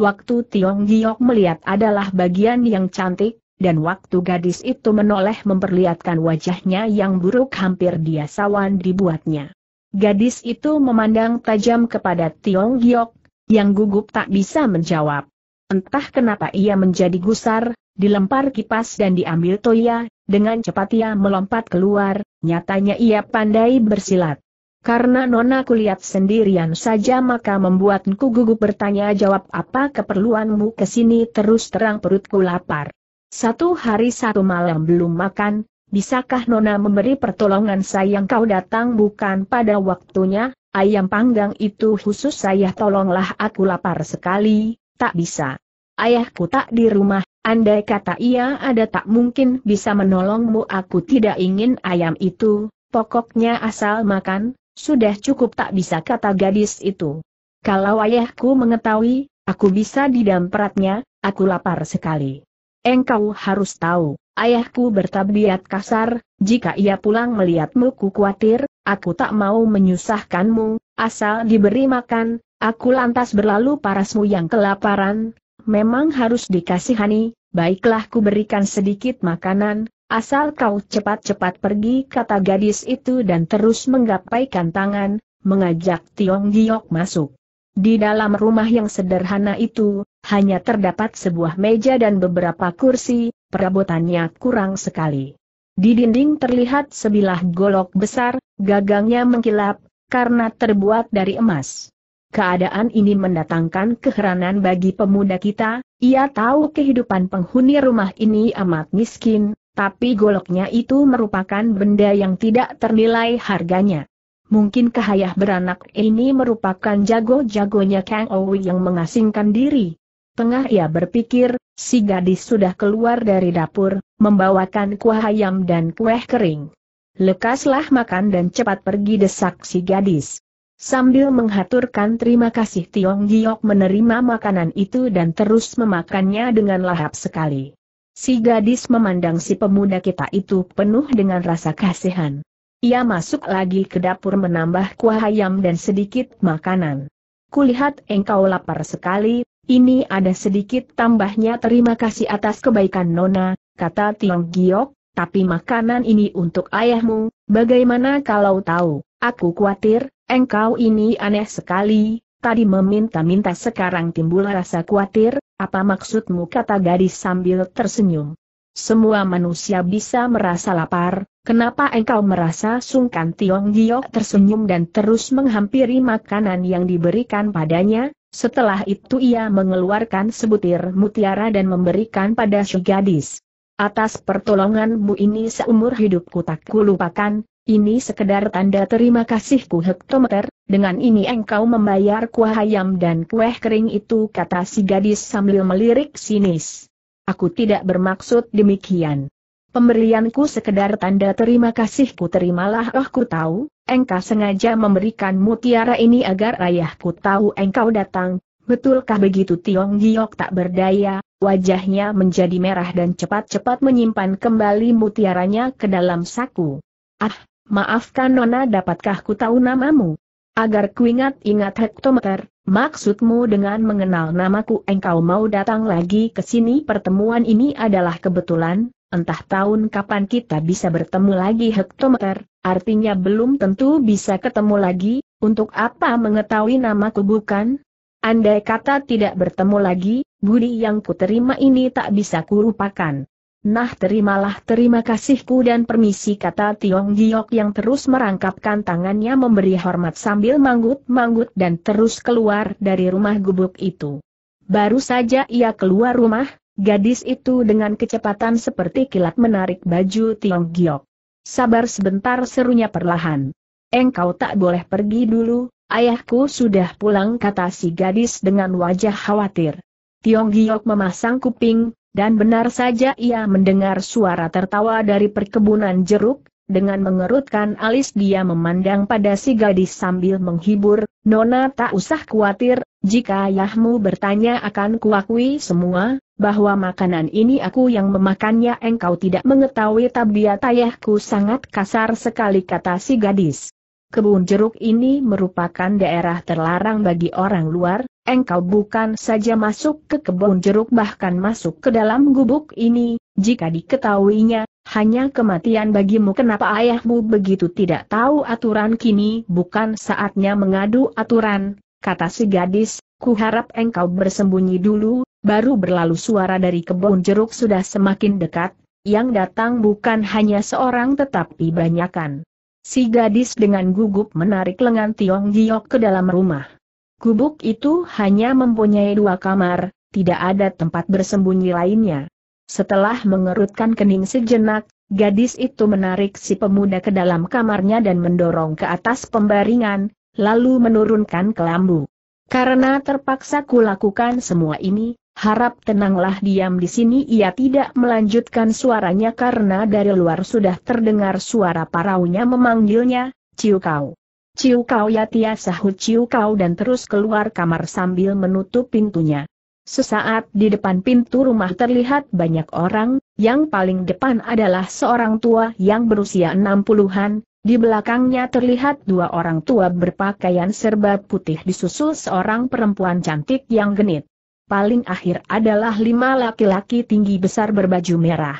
Waktu Tiong Giok melihat adalah bagian yang cantik, dan waktu gadis itu menoleh memperlihatkan wajahnya yang buruk hampir dia sawan dibuatnya. Gadis itu memandang tajam kepada Tiong Giok, yang gugup tak bisa menjawab. Entah kenapa ia menjadi gusar, Dilempar kipas dan diambil Toya, dengan cepat ia melompat keluar, nyatanya ia pandai bersilat. Karena nona kulihat sendirian saja maka membuatku gugup bertanya jawab apa keperluanmu kesini terus terang perutku lapar. Satu hari satu malam belum makan, bisakah nona memberi pertolongan sayang kau datang bukan pada waktunya, ayam panggang itu khusus saya tolonglah aku lapar sekali, tak bisa. Ayahku tak di rumah, andai kata ia ada tak mungkin bisa menolongmu aku tidak ingin ayam itu, pokoknya asal makan, sudah cukup tak bisa kata gadis itu. Kalau ayahku mengetahui, aku bisa didampratnya, aku lapar sekali. Engkau harus tahu, ayahku bertabiat kasar, jika ia pulang melihatmu ku khawatir, aku tak mau menyusahkanmu, asal diberi makan, aku lantas berlalu parasmu yang kelaparan, memang harus dikasihani, baiklah ku berikan sedikit makanan, asal kau cepat-cepat pergi kata gadis itu dan terus menggapaikan tangan, mengajak Tiong Giok masuk. Di dalam rumah yang sederhana itu, hanya terdapat sebuah meja dan beberapa kursi, perabotannya kurang sekali. Di dinding terlihat sebilah golok besar, gagangnya mengkilap, karena terbuat dari emas. Keadaan ini mendatangkan keheranan bagi pemuda kita, ia tahu kehidupan penghuni rumah ini amat miskin, tapi goloknya itu merupakan benda yang tidak ternilai harganya. Mungkin kahayah beranak ini merupakan jago-jagonya Kang Owi yang mengasingkan diri? Tengah ia berpikir, si gadis sudah keluar dari dapur, membawakan kuah ayam dan kueh kering. Lekaslah makan dan cepat pergi desak si gadis. Sambil menghaturkan terima kasih Tiong Giok menerima makanan itu dan terus memakannya dengan lahap sekali. Si gadis memandang si pemuda kita itu penuh dengan rasa kasihan. Ia masuk lagi ke dapur menambah kuah ayam dan sedikit makanan. Kulihat engkau lapar sekali, ini ada sedikit tambahnya terima kasih atas kebaikan Nona, kata Tiong Giok, tapi makanan ini untuk ayahmu, bagaimana kalau tahu, aku khawatir, Engkau ini aneh sekali, tadi meminta-minta sekarang timbul rasa khawatir, apa maksudmu kata gadis sambil tersenyum. Semua manusia bisa merasa lapar, kenapa engkau merasa sungkan Tiong Giok tersenyum dan terus menghampiri makanan yang diberikan padanya, setelah itu ia mengeluarkan sebutir mutiara dan memberikan pada si gadis. Atas pertolonganmu ini seumur hidupku tak kulupakan, ini sekedar tanda terima kasihku hektometer, dengan ini engkau membayar kuah ayam dan kue kering itu kata si gadis sambil melirik sinis. Aku tidak bermaksud demikian. Pemberianku sekedar tanda terima kasihku terimalah oh ku tahu, engkau sengaja memberikan mutiara ini agar ayahku tahu engkau datang, betulkah begitu Tiong Giok tak berdaya, wajahnya menjadi merah dan cepat-cepat menyimpan kembali mutiaranya ke dalam saku. Ah, Maafkan Nona dapatkah ku tahu namamu? Agar ku ingat-ingat hektometer, maksudmu dengan mengenal namaku engkau mau datang lagi ke sini pertemuan ini adalah kebetulan, entah tahun kapan kita bisa bertemu lagi hektometer, artinya belum tentu bisa ketemu lagi, untuk apa mengetahui namaku bukan? Andai kata tidak bertemu lagi, budi yang ku terima ini tak bisa kurupakan. Nah terimalah terima kasihku dan permisi kata Tiong Giok yang terus merangkapkan tangannya memberi hormat sambil manggut-manggut dan terus keluar dari rumah gubuk itu. Baru saja ia keluar rumah, gadis itu dengan kecepatan seperti kilat menarik baju Tiong Giok. Sabar sebentar serunya perlahan. Engkau tak boleh pergi dulu, ayahku sudah pulang kata si gadis dengan wajah khawatir. Tiong Giok memasang kuping, dan benar saja ia mendengar suara tertawa dari perkebunan jeruk, dengan mengerutkan alis dia memandang pada si gadis sambil menghibur, Nona tak usah khawatir, jika Yahmu bertanya akan kuakui semua, bahwa makanan ini aku yang memakannya engkau tidak mengetahui tabiat ayahku sangat kasar sekali kata si gadis. Kebun jeruk ini merupakan daerah terlarang bagi orang luar, engkau bukan saja masuk ke kebun jeruk bahkan masuk ke dalam gubuk ini, jika diketahuinya, hanya kematian bagimu kenapa ayahmu begitu tidak tahu aturan kini bukan saatnya mengadu aturan, kata si gadis, ku harap engkau bersembunyi dulu, baru berlalu suara dari kebun jeruk sudah semakin dekat, yang datang bukan hanya seorang tetapi banyakan. Si gadis dengan gugup menarik lengan Tiong Giok ke dalam rumah. Gubuk itu hanya mempunyai dua kamar, tidak ada tempat bersembunyi lainnya. Setelah mengerutkan kening sejenak, gadis itu menarik si pemuda ke dalam kamarnya dan mendorong ke atas pembaringan, lalu menurunkan kelambu. Karena terpaksa kulakukan semua ini, Harap tenanglah diam di sini ia tidak melanjutkan suaranya karena dari luar sudah terdengar suara paraunya memanggilnya, Ciu kau. Ciu kau Yatia sahut Ciu kau dan terus keluar kamar sambil menutup pintunya. Sesaat di depan pintu rumah terlihat banyak orang, yang paling depan adalah seorang tua yang berusia 60-an, di belakangnya terlihat dua orang tua berpakaian serba putih disusul seorang perempuan cantik yang genit paling akhir adalah lima laki-laki tinggi besar berbaju merah.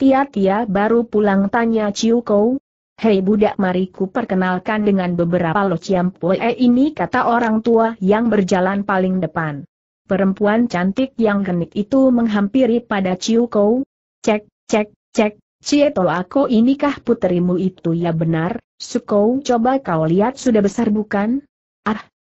Tia-tia baru pulang tanya Ciu Kou. Hei budak mariku perkenalkan dengan beberapa lo e ini kata orang tua yang berjalan paling depan. Perempuan cantik yang genit itu menghampiri pada Ciu Kou. Cek, cek, cek, Cieto aku inikah puterimu itu ya benar, Sukou coba kau lihat sudah besar bukan?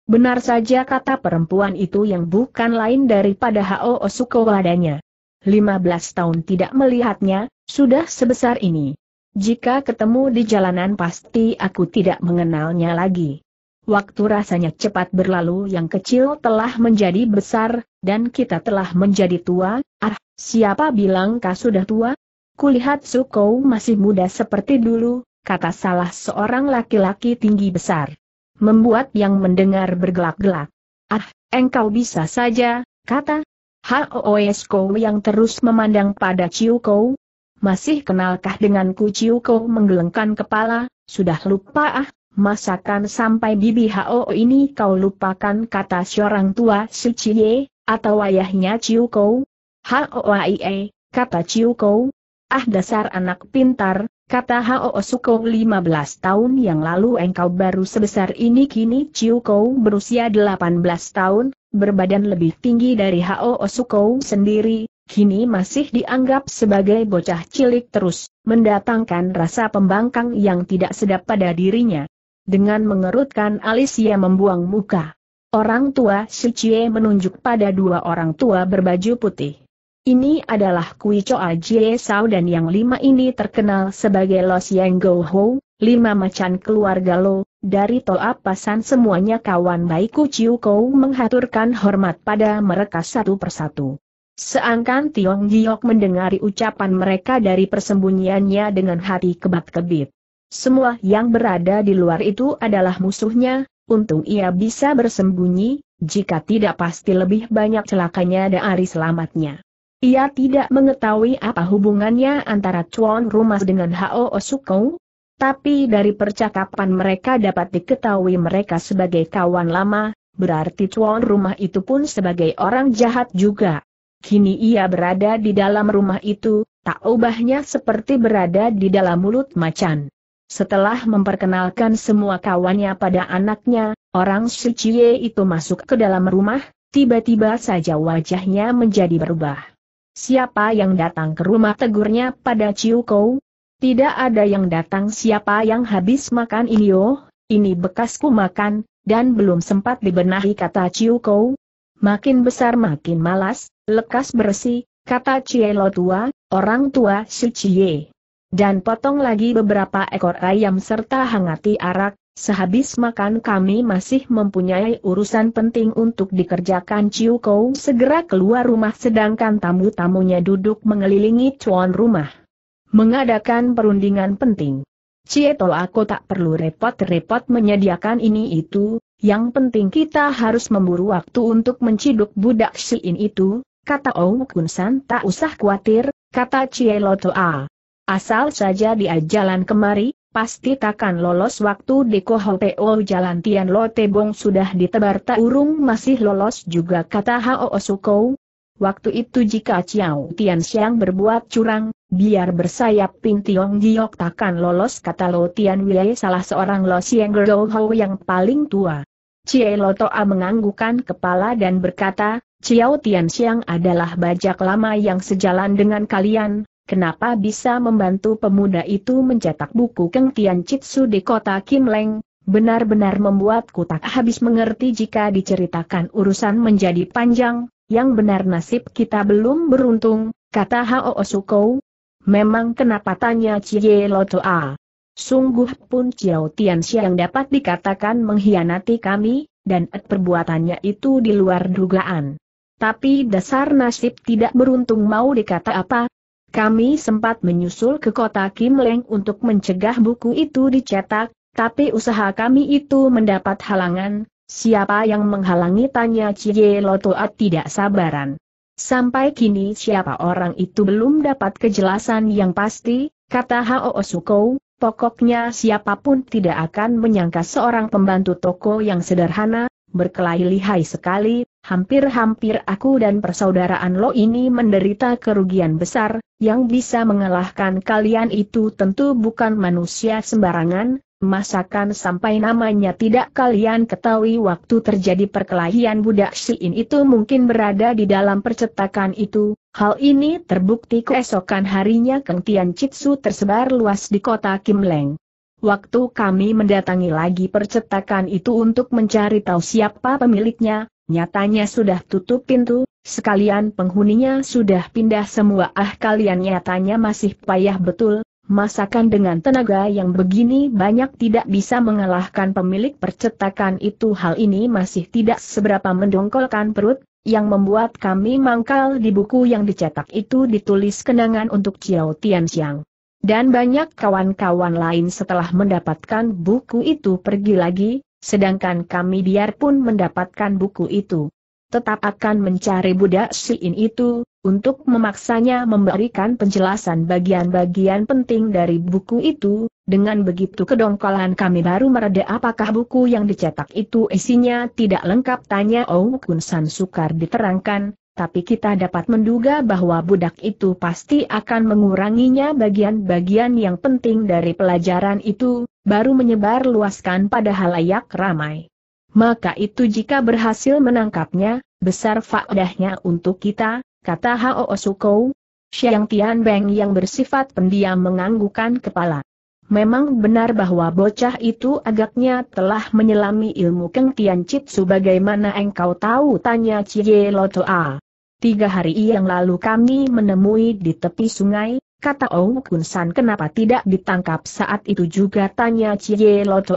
Benar saja kata perempuan itu yang bukan lain daripada Hao Osuko wadanya. 15 tahun tidak melihatnya, sudah sebesar ini. Jika ketemu di jalanan pasti aku tidak mengenalnya lagi. Waktu rasanya cepat berlalu yang kecil telah menjadi besar, dan kita telah menjadi tua, ah, siapa bilang kau sudah tua? Kulihat Sukou masih muda seperti dulu, kata salah seorang laki-laki tinggi besar membuat yang mendengar bergelak-gelak. Ah, engkau bisa saja, kata. H.O.E.S.K.O yang terus memandang pada Chiu Kou. Masih kenalkah denganku Chiu Kou menggelengkan kepala, sudah lupa ah, masakan sampai bibi Hao ini kau lupakan kata seorang tua Su Chie, atau ayahnya Chiu Ciuko. H.O.I.E, kata Chiu Kou. Ah dasar anak pintar, Kata Hao Sukong 15 tahun yang lalu engkau baru sebesar ini kini Chiu Kou berusia 18 tahun, berbadan lebih tinggi dari Hao Sukong sendiri, kini masih dianggap sebagai bocah cilik terus, mendatangkan rasa pembangkang yang tidak sedap pada dirinya. Dengan mengerutkan alis ia membuang muka. Orang tua Sucie menunjuk pada dua orang tua berbaju putih. Ini adalah Kui Choa Jie Sao dan yang lima ini terkenal sebagai Los Yang Go Ho, lima macan keluarga Lo, dari Toa Pasan semuanya kawan baik Chiu Kou menghaturkan hormat pada mereka satu persatu. Seangkan Tiong Giok mendengari ucapan mereka dari persembunyiannya dengan hati kebat-kebit. Semua yang berada di luar itu adalah musuhnya, untung ia bisa bersembunyi, jika tidak pasti lebih banyak celakanya dari selamatnya. Ia tidak mengetahui apa hubungannya antara Chuan Rumah dengan Hao Osuko, tapi dari percakapan mereka dapat diketahui mereka sebagai kawan lama, berarti Chuan Rumah itu pun sebagai orang jahat juga. Kini ia berada di dalam rumah itu, tak ubahnya seperti berada di dalam mulut macan. Setelah memperkenalkan semua kawannya pada anaknya, orang Shichie itu masuk ke dalam rumah, tiba-tiba saja wajahnya menjadi berubah. Siapa yang datang ke rumah tegurnya pada Ciu Kou? Tidak ada yang datang siapa yang habis makan ini oh, ini bekasku makan, dan belum sempat dibenahi kata Ciu Kou. Makin besar makin malas, lekas bersih, kata Cielo tua, orang tua Su Cie. Dan potong lagi beberapa ekor ayam serta hangati arak, Sehabis makan kami masih mempunyai urusan penting untuk dikerjakan Ciu Kou segera keluar rumah sedangkan tamu-tamunya duduk mengelilingi cuan rumah. Mengadakan perundingan penting. Cietol aku tak perlu repot-repot menyediakan ini itu, yang penting kita harus memburu waktu untuk menciduk budak silin itu, kata Ong San tak usah khawatir, kata Lo Toa. Asal saja dia jalan kemari, pasti takkan lolos waktu di Po Jalan Tian Lo Tebong sudah ditebar tak urung masih lolos juga kata Hao Osuko. Waktu itu jika Chiao Tian Xiang berbuat curang, biar bersayap Ping Tiong Giok takkan lolos kata Lo Tian Wei salah seorang Lo Siang Gerdo Ho yang paling tua. Cie Lo Toa menganggukan kepala dan berkata, Chiao Tian Xiang adalah bajak lama yang sejalan dengan kalian, Kenapa bisa membantu pemuda itu mencetak buku Keng Tian Chitsu di kota Kim Leng, benar-benar membuatku tak habis mengerti jika diceritakan urusan menjadi panjang, yang benar nasib kita belum beruntung, kata Hao Suko. Memang kenapa tanya Cie A? Sungguh pun Ciao Tian yang dapat dikatakan mengkhianati kami, dan perbuatannya itu di luar dugaan. Tapi dasar nasib tidak beruntung mau dikata apa, kami sempat menyusul ke kota Kim Leng untuk mencegah buku itu dicetak, tapi usaha kami itu mendapat halangan, siapa yang menghalangi tanya Cie Lotoat tidak sabaran. Sampai kini siapa orang itu belum dapat kejelasan yang pasti, kata Hao Suko, pokoknya siapapun tidak akan menyangka seorang pembantu toko yang sederhana, berkelahi lihai sekali, Hampir-hampir aku dan persaudaraan lo ini menderita kerugian besar, yang bisa mengalahkan kalian itu tentu bukan manusia sembarangan, masakan sampai namanya tidak kalian ketahui waktu terjadi perkelahian budak Siin itu mungkin berada di dalam percetakan itu, hal ini terbukti keesokan harinya Keng Tian Chitsu tersebar luas di kota Kim Leng. Waktu kami mendatangi lagi percetakan itu untuk mencari tahu siapa pemiliknya, nyatanya sudah tutup pintu, sekalian penghuninya sudah pindah semua ah kalian nyatanya masih payah betul, masakan dengan tenaga yang begini banyak tidak bisa mengalahkan pemilik percetakan itu hal ini masih tidak seberapa mendongkolkan perut, yang membuat kami mangkal di buku yang dicetak itu ditulis kenangan untuk Chiao Tianxiang. Dan banyak kawan-kawan lain setelah mendapatkan buku itu pergi lagi, Sedangkan kami biarpun mendapatkan buku itu, tetap akan mencari budak Siin itu, untuk memaksanya memberikan penjelasan bagian-bagian penting dari buku itu, dengan begitu kedongkolan kami baru mereda apakah buku yang dicetak itu isinya tidak lengkap tanya Ong Kun San Sukar diterangkan, tapi kita dapat menduga bahwa budak itu pasti akan menguranginya bagian-bagian yang penting dari pelajaran itu, baru menyebar luaskan pada halayak ramai. Maka itu jika berhasil menangkapnya, besar faedahnya untuk kita, kata Hao Sukou. Xiang Tian Beng yang bersifat pendiam menganggukan kepala. Memang benar bahwa bocah itu agaknya telah menyelami ilmu Keng Tian Chitsu bagaimana engkau tahu tanya Cie Loto Tiga hari yang lalu kami menemui di tepi sungai, kata Ong Kunsan. kenapa tidak ditangkap saat itu juga tanya Cie Loto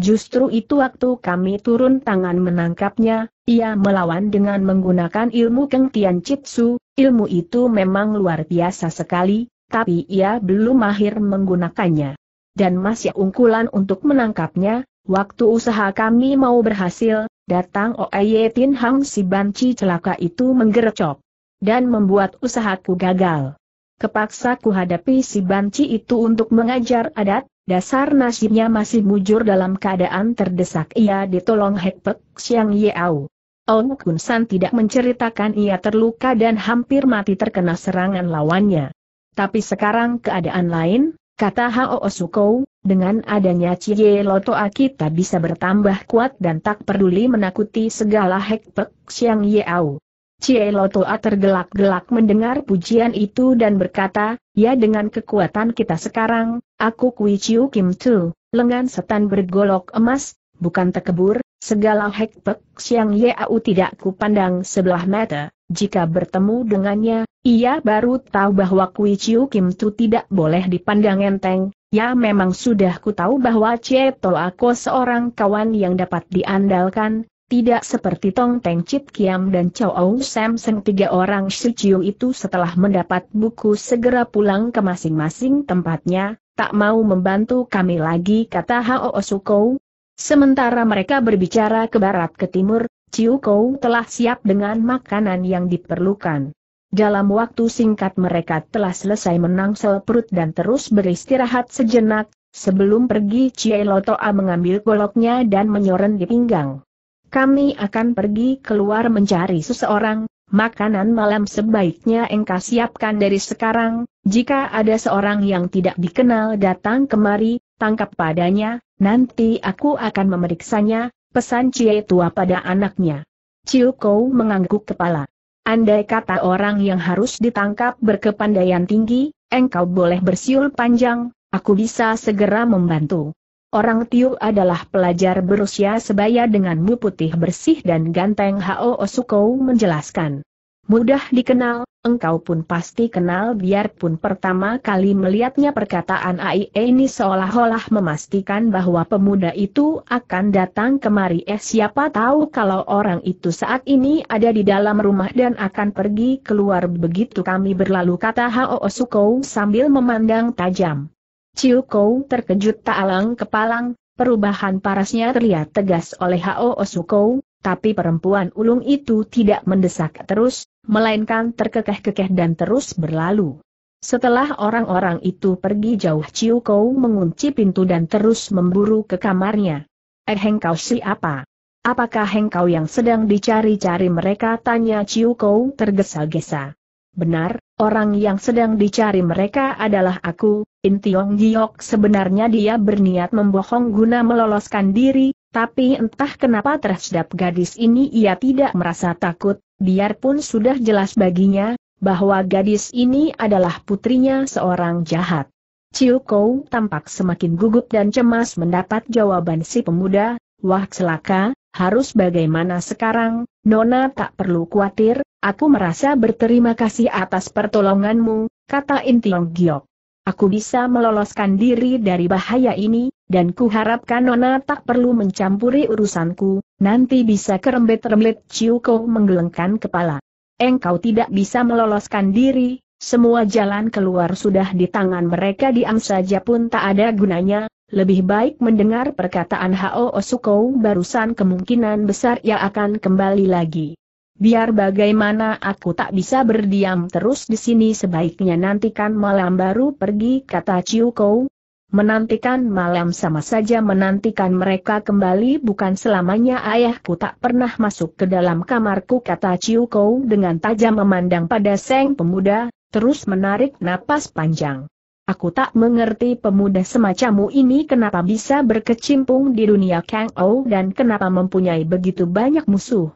Justru itu waktu kami turun tangan menangkapnya, ia melawan dengan menggunakan ilmu Keng Tian Chitsu, ilmu itu memang luar biasa sekali, tapi ia belum mahir menggunakannya. Dan masih ungkulan untuk menangkapnya, waktu usaha kami mau berhasil, datang Oeye Tin Hang si banci celaka itu menggerecok. Dan membuat usahaku gagal. Kepaksa ku hadapi si banci itu untuk mengajar adat, dasar nasibnya masih mujur dalam keadaan terdesak ia ditolong Hekpek Xiang Yeau. Ong Kun San tidak menceritakan ia terluka dan hampir mati terkena serangan lawannya. Tapi sekarang keadaan lain, kata Hao Suko, dengan adanya Cie Loto kita bisa bertambah kuat dan tak peduli menakuti segala pek Xiang yeau. Cie A tergelak-gelak mendengar pujian itu dan berkata, ya dengan kekuatan kita sekarang, aku Kui Chiu Kim Tu, lengan setan bergolok emas, bukan tekebur, segala pek Xiang yeau tidak kupandang sebelah mata. Jika bertemu dengannya, ia baru tahu bahwa Kui Chiu Kim Tu tidak boleh dipandang enteng, ya memang sudah ku tahu bahwa Ceto Ako seorang kawan yang dapat diandalkan, tidak seperti Tong Teng Chit Kiam dan Chow Au Sam Seng tiga orang Si Chiu itu setelah mendapat buku segera pulang ke masing-masing tempatnya, tak mau membantu kami lagi kata Hao Osukou. Sementara mereka berbicara ke barat ke timur, Ciu Kou telah siap dengan makanan yang diperlukan. Dalam waktu singkat mereka telah selesai menangsel perut dan terus beristirahat sejenak, sebelum pergi Cie Lotoa mengambil goloknya dan menyoren di pinggang. Kami akan pergi keluar mencari seseorang, makanan malam sebaiknya engkau siapkan dari sekarang, jika ada seorang yang tidak dikenal datang kemari, tangkap padanya, nanti aku akan memeriksanya, pesan Cie Tua pada anaknya. Ciu Kou mengangguk kepala. Andai kata orang yang harus ditangkap berkepandaian tinggi, engkau boleh bersiul panjang, aku bisa segera membantu. Orang Tiu adalah pelajar berusia sebaya denganmu putih bersih dan ganteng Hao Osukou menjelaskan. Mudah dikenal, engkau pun pasti kenal biarpun pertama kali melihatnya perkataan AI ini seolah-olah memastikan bahwa pemuda itu akan datang kemari eh siapa tahu kalau orang itu saat ini ada di dalam rumah dan akan pergi keluar begitu kami berlalu kata Hao Sukou sambil memandang tajam. Ciu Kou terkejut tak alang kepalang, perubahan parasnya terlihat tegas oleh Hao Sukou, tapi perempuan ulung itu tidak mendesak terus, melainkan terkekeh-kekeh dan terus berlalu. Setelah orang-orang itu pergi jauh Ciu Kou mengunci pintu dan terus memburu ke kamarnya. Eh Heng Kau siapa? Apakah Heng Kau yang sedang dicari-cari mereka? Tanya Ciu Kou tergesa-gesa. Benar, orang yang sedang dicari mereka adalah aku, In Tiong Giok sebenarnya dia berniat membohong guna meloloskan diri, tapi entah kenapa terhadap gadis ini ia tidak merasa takut, biarpun sudah jelas baginya, bahwa gadis ini adalah putrinya seorang jahat. Chiu Kou tampak semakin gugup dan cemas mendapat jawaban si pemuda, wah celaka, harus bagaimana sekarang, Nona tak perlu khawatir, aku merasa berterima kasih atas pertolonganmu, kata Intiong Giok. Aku bisa meloloskan diri dari bahaya ini, dan kuharapkan Nona tak perlu mencampuri urusanku, nanti bisa kerembet-rembet Ciuko menggelengkan kepala. Engkau tidak bisa meloloskan diri, semua jalan keluar sudah di tangan mereka diam saja pun tak ada gunanya, lebih baik mendengar perkataan Hao Osuko barusan kemungkinan besar ia akan kembali lagi. Biar bagaimana aku tak bisa berdiam terus di sini sebaiknya nantikan malam baru pergi kata Kou Menantikan malam sama saja menantikan mereka kembali bukan selamanya ayahku tak pernah masuk ke dalam kamarku kata Chiu Kou dengan tajam memandang pada Seng pemuda, terus menarik napas panjang. Aku tak mengerti pemuda semacammu ini kenapa bisa berkecimpung di dunia Kang Ou dan kenapa mempunyai begitu banyak musuh.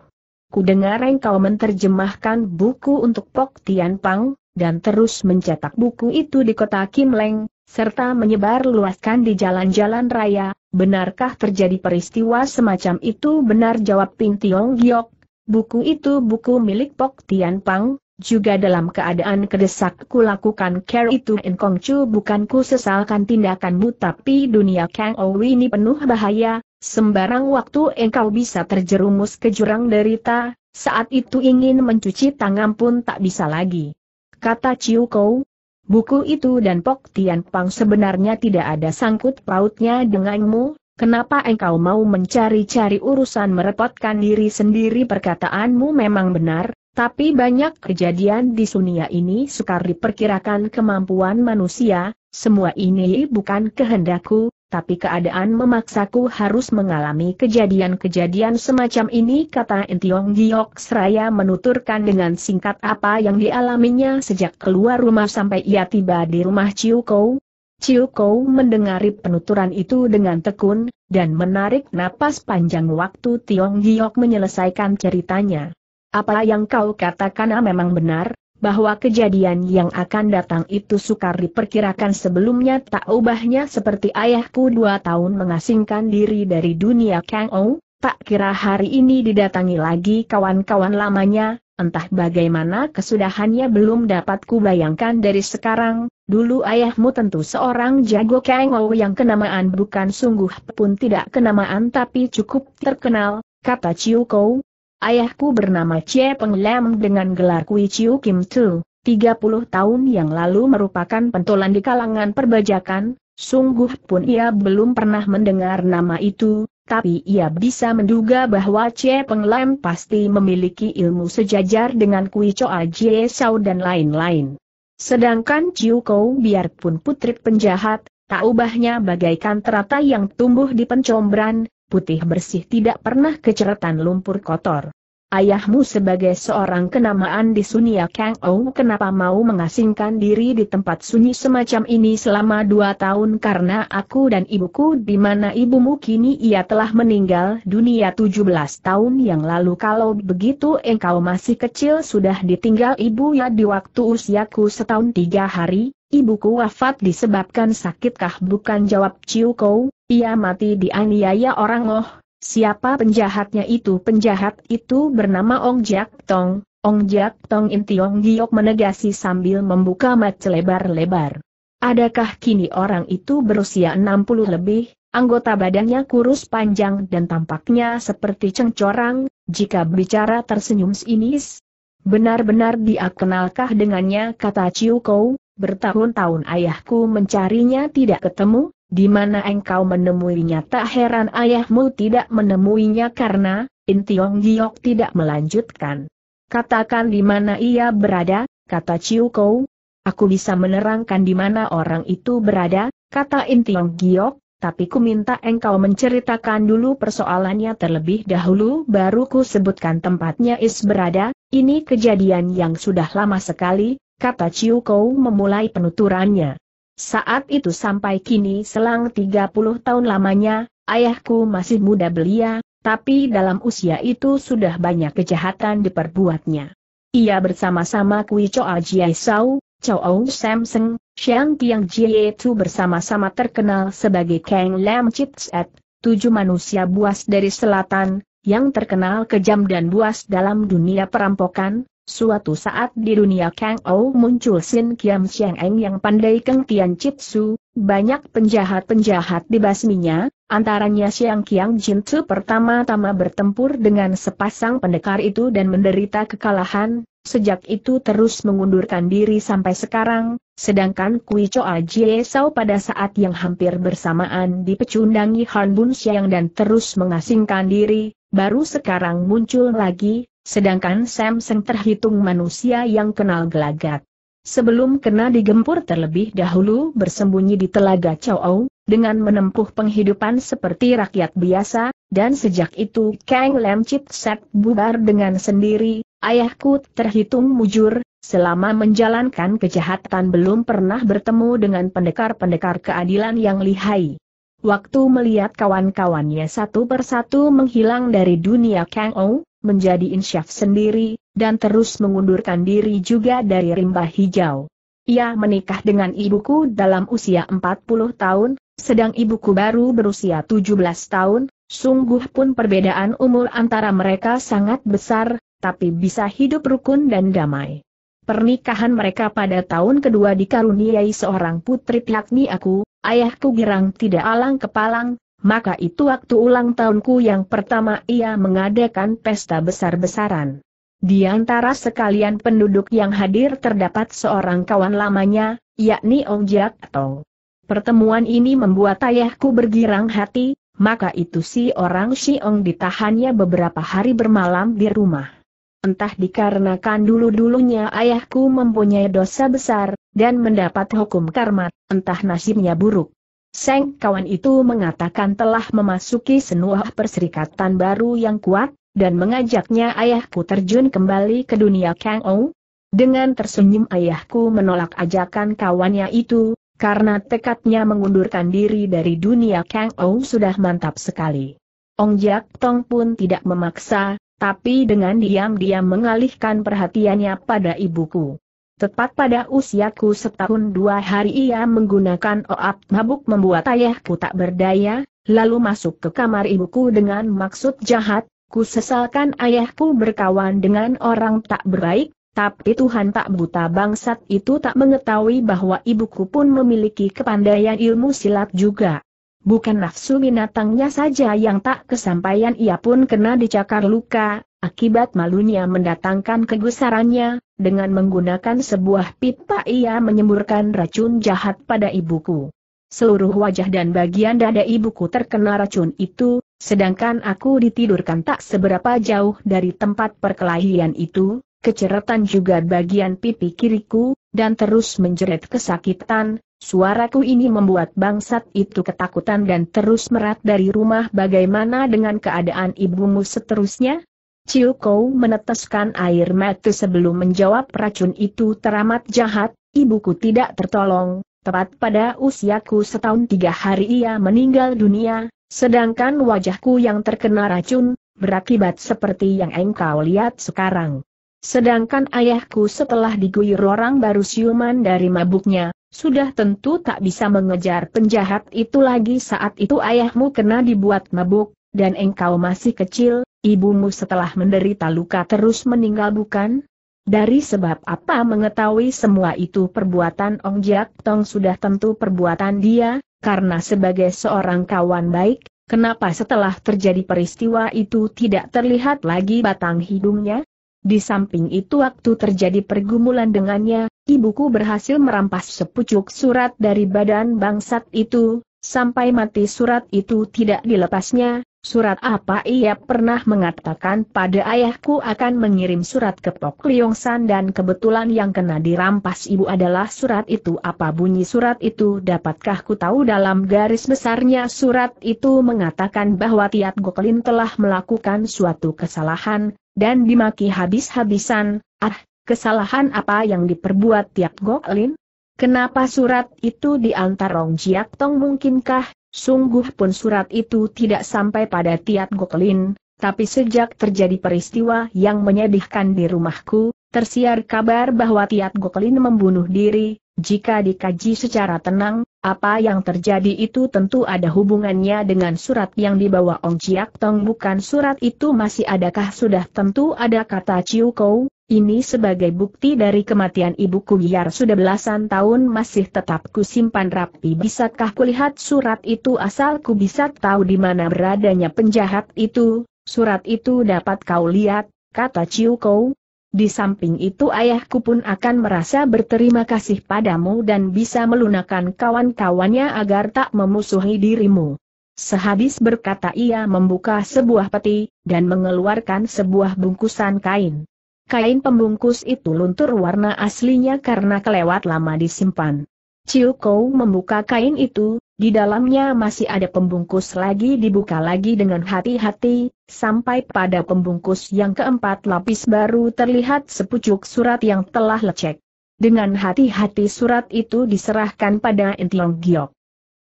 Ku dengar engkau menerjemahkan buku untuk Pok Tian Pang, dan terus mencetak buku itu di kota Kim Leng, serta menyebar luaskan di jalan-jalan raya, benarkah terjadi peristiwa semacam itu? Benar jawab Ping Tiong Giok, buku itu buku milik Pok Tian Pang, juga dalam keadaan kedesak ku lakukan care itu in Kong Chu bukan ku sesalkan tindakanmu tapi dunia Kang Owi ini penuh bahaya, sembarang waktu engkau bisa terjerumus ke jurang derita, saat itu ingin mencuci tangan pun tak bisa lagi. Kata Chiu Kou, Buku itu dan Pok Tian Pang sebenarnya tidak ada sangkut pautnya denganmu, kenapa engkau mau mencari-cari urusan merepotkan diri sendiri perkataanmu memang benar, tapi banyak kejadian di dunia ini sukar diperkirakan kemampuan manusia, semua ini bukan kehendakku, tapi keadaan memaksaku harus mengalami kejadian-kejadian semacam ini kata Entiong Giok Seraya menuturkan dengan singkat apa yang dialaminya sejak keluar rumah sampai ia tiba di rumah Chiu Kou. Chiu Kou mendengari penuturan itu dengan tekun, dan menarik napas panjang waktu Tiong Giok menyelesaikan ceritanya. Apa yang kau katakan memang benar, bahwa kejadian yang akan datang itu sukar diperkirakan sebelumnya tak ubahnya seperti ayahku dua tahun mengasingkan diri dari dunia Kang Ou, tak kira hari ini didatangi lagi kawan-kawan lamanya, entah bagaimana kesudahannya belum dapat kubayangkan dari sekarang, dulu ayahmu tentu seorang jago Kang Ou yang kenamaan bukan sungguh pun tidak kenamaan tapi cukup terkenal, kata chiu Kou, Ayahku bernama Che Peng Lam dengan gelar Kui Chiu Kim Tu, 30 tahun yang lalu merupakan pentolan di kalangan perbajakan, sungguh pun ia belum pernah mendengar nama itu, tapi ia bisa menduga bahwa Che Peng Lam pasti memiliki ilmu sejajar dengan Kui Choa Jie Shao dan lain-lain. Sedangkan Chiu Kou biarpun putri penjahat, tak ubahnya bagaikan teratai yang tumbuh di pencombran, putih bersih tidak pernah keceretan lumpur kotor. Ayahmu sebagai seorang kenamaan di Sunia Kang Ou kenapa mau mengasingkan diri di tempat sunyi semacam ini selama dua tahun karena aku dan ibuku di mana ibumu kini ia telah meninggal dunia 17 tahun yang lalu kalau begitu engkau masih kecil sudah ditinggal ibu ya di waktu usiaku setahun tiga hari, Ibuku wafat disebabkan sakitkah bukan jawab Ciu Kou, ia mati dianiaya orang Oh, siapa penjahatnya itu? Penjahat itu bernama Ong Jak Tong, Ong Jak Tong Intiong Giok menegasi sambil membuka mata lebar-lebar. Adakah kini orang itu berusia 60 lebih, anggota badannya kurus panjang dan tampaknya seperti cengcorang, jika bicara tersenyum sinis? Benar-benar dia kenalkah dengannya kata Ciu Kou, Bertahun-tahun ayahku mencarinya tidak ketemu, di mana engkau menemuinya tak heran ayahmu tidak menemuinya karena, Tiong Giok tidak melanjutkan. Katakan di mana ia berada, kata Chiu Kou. Aku bisa menerangkan di mana orang itu berada, kata Tiong Giok, tapi ku minta engkau menceritakan dulu persoalannya terlebih dahulu baru ku sebutkan tempatnya is berada, ini kejadian yang sudah lama sekali, kata Chiu Kou memulai penuturannya. Saat itu sampai kini selang 30 tahun lamanya, ayahku masih muda belia, tapi dalam usia itu sudah banyak kejahatan diperbuatnya. Ia bersama-sama Kui Choa Jiai Sau, Chow Samsung, Xiang Tiang Jie Tu bersama-sama terkenal sebagai Kang Lam Chipset, tujuh manusia buas dari selatan, yang terkenal kejam dan buas dalam dunia perampokan, Suatu saat di dunia Kang Ou muncul Sin Kiam Siang Eng yang pandai Keng Tian chipsu, banyak penjahat-penjahat dibasminya, antaranya Siang Kiang Jinsu pertama-tama bertempur dengan sepasang pendekar itu dan menderita kekalahan, sejak itu terus mengundurkan diri sampai sekarang, sedangkan Kui Choa Jie Sao pada saat yang hampir bersamaan dipecundangi Han Bun Siang dan terus mengasingkan diri, baru sekarang muncul lagi, Sedangkan Sam Samson terhitung manusia yang kenal gelagat. Sebelum kena digempur terlebih dahulu bersembunyi di telaga Chow dengan menempuh penghidupan seperti rakyat biasa, dan sejak itu Kang Lam Chit Set bubar dengan sendiri, ayahku terhitung mujur, selama menjalankan kejahatan belum pernah bertemu dengan pendekar-pendekar keadilan yang lihai. Waktu melihat kawan-kawannya satu persatu menghilang dari dunia Kang Ou, menjadi insyaf sendiri, dan terus mengundurkan diri juga dari rimba hijau. Ia menikah dengan ibuku dalam usia 40 tahun, sedang ibuku baru berusia 17 tahun, sungguh pun perbedaan umur antara mereka sangat besar, tapi bisa hidup rukun dan damai. Pernikahan mereka pada tahun kedua dikaruniai seorang putri yakni aku, ayahku girang tidak alang kepalang, maka itu waktu ulang tahunku yang pertama ia mengadakan pesta besar-besaran. Di antara sekalian penduduk yang hadir terdapat seorang kawan lamanya, yakni Ong Jiak Tong. Pertemuan ini membuat ayahku bergirang hati, maka itu si orang Si Ong ditahannya beberapa hari bermalam di rumah. Entah dikarenakan dulu-dulunya ayahku mempunyai dosa besar, dan mendapat hukum karma, entah nasibnya buruk. Seng kawan itu mengatakan telah memasuki senuah perserikatan baru yang kuat, dan mengajaknya ayahku terjun kembali ke dunia Kang Ou. Dengan tersenyum ayahku menolak ajakan kawannya itu, karena tekadnya mengundurkan diri dari dunia Kang Ou sudah mantap sekali. Ong Jak Tong pun tidak memaksa, tapi dengan diam-diam mengalihkan perhatiannya pada ibuku. Tepat pada usiaku setahun dua hari ia menggunakan oap mabuk membuat ayahku tak berdaya, lalu masuk ke kamar ibuku dengan maksud jahat, ku sesalkan ayahku berkawan dengan orang tak berbaik, tapi Tuhan tak buta bangsat itu tak mengetahui bahwa ibuku pun memiliki kepandaian ilmu silat juga. Bukan nafsu binatangnya saja yang tak kesampaian ia pun kena dicakar luka, Akibat malunya mendatangkan kegusarannya, dengan menggunakan sebuah pipa ia menyemburkan racun jahat pada ibuku. Seluruh wajah dan bagian dada ibuku terkena racun itu, sedangkan aku ditidurkan tak seberapa jauh dari tempat perkelahian itu, keceretan juga bagian pipi kiriku, dan terus menjerit kesakitan, suaraku ini membuat bangsat itu ketakutan dan terus merat dari rumah bagaimana dengan keadaan ibumu seterusnya? Ciu Kou meneteskan air mata sebelum menjawab racun itu teramat jahat, ibuku tidak tertolong, tepat pada usiaku setahun tiga hari ia meninggal dunia, sedangkan wajahku yang terkena racun, berakibat seperti yang engkau lihat sekarang. Sedangkan ayahku setelah diguyur orang baru siuman dari mabuknya, sudah tentu tak bisa mengejar penjahat itu lagi saat itu ayahmu kena dibuat mabuk, dan engkau masih kecil, Ibumu setelah menderita luka terus meninggal bukan? Dari sebab apa mengetahui semua itu perbuatan Ong Jiak Tong sudah tentu perbuatan dia, karena sebagai seorang kawan baik, kenapa setelah terjadi peristiwa itu tidak terlihat lagi batang hidungnya? Di samping itu waktu terjadi pergumulan dengannya, ibuku berhasil merampas sepucuk surat dari badan bangsat itu, sampai mati surat itu tidak dilepasnya, Surat apa ia pernah mengatakan pada ayahku akan mengirim surat ke Pok San dan kebetulan yang kena dirampas ibu adalah surat itu. Apa bunyi surat itu dapatkah ku tahu dalam garis besarnya surat itu mengatakan bahwa Tiat Goklin telah melakukan suatu kesalahan, dan dimaki habis-habisan, ah, kesalahan apa yang diperbuat Tiat Goklin? Kenapa surat itu diantar Rong Jiak Tong mungkinkah Sungguh pun surat itu tidak sampai pada Tiat Goklin, tapi sejak terjadi peristiwa yang menyedihkan di rumahku, tersiar kabar bahwa Tiat Goklin membunuh diri, jika dikaji secara tenang, apa yang terjadi itu tentu ada hubungannya dengan surat yang dibawa Ong Chiak Tong bukan surat itu masih adakah sudah tentu ada kata Ciu Kou, ini sebagai bukti dari kematian ibuku. Biar sudah belasan tahun masih tetap kusimpan rapi. Bisakah kulihat surat itu asal ku bisa tahu di mana beradanya penjahat itu? Surat itu dapat kau lihat, kata Ciu Kou. Di samping itu ayahku pun akan merasa berterima kasih padamu dan bisa melunakkan kawan-kawannya agar tak memusuhi dirimu. Sehabis berkata ia membuka sebuah peti, dan mengeluarkan sebuah bungkusan kain. Kain pembungkus itu luntur warna aslinya karena kelewat lama disimpan. Ciu Kou membuka kain itu, di dalamnya masih ada pembungkus lagi dibuka lagi dengan hati-hati, sampai pada pembungkus yang keempat lapis baru terlihat sepucuk surat yang telah lecek. Dengan hati-hati surat itu diserahkan pada Intiong Giok.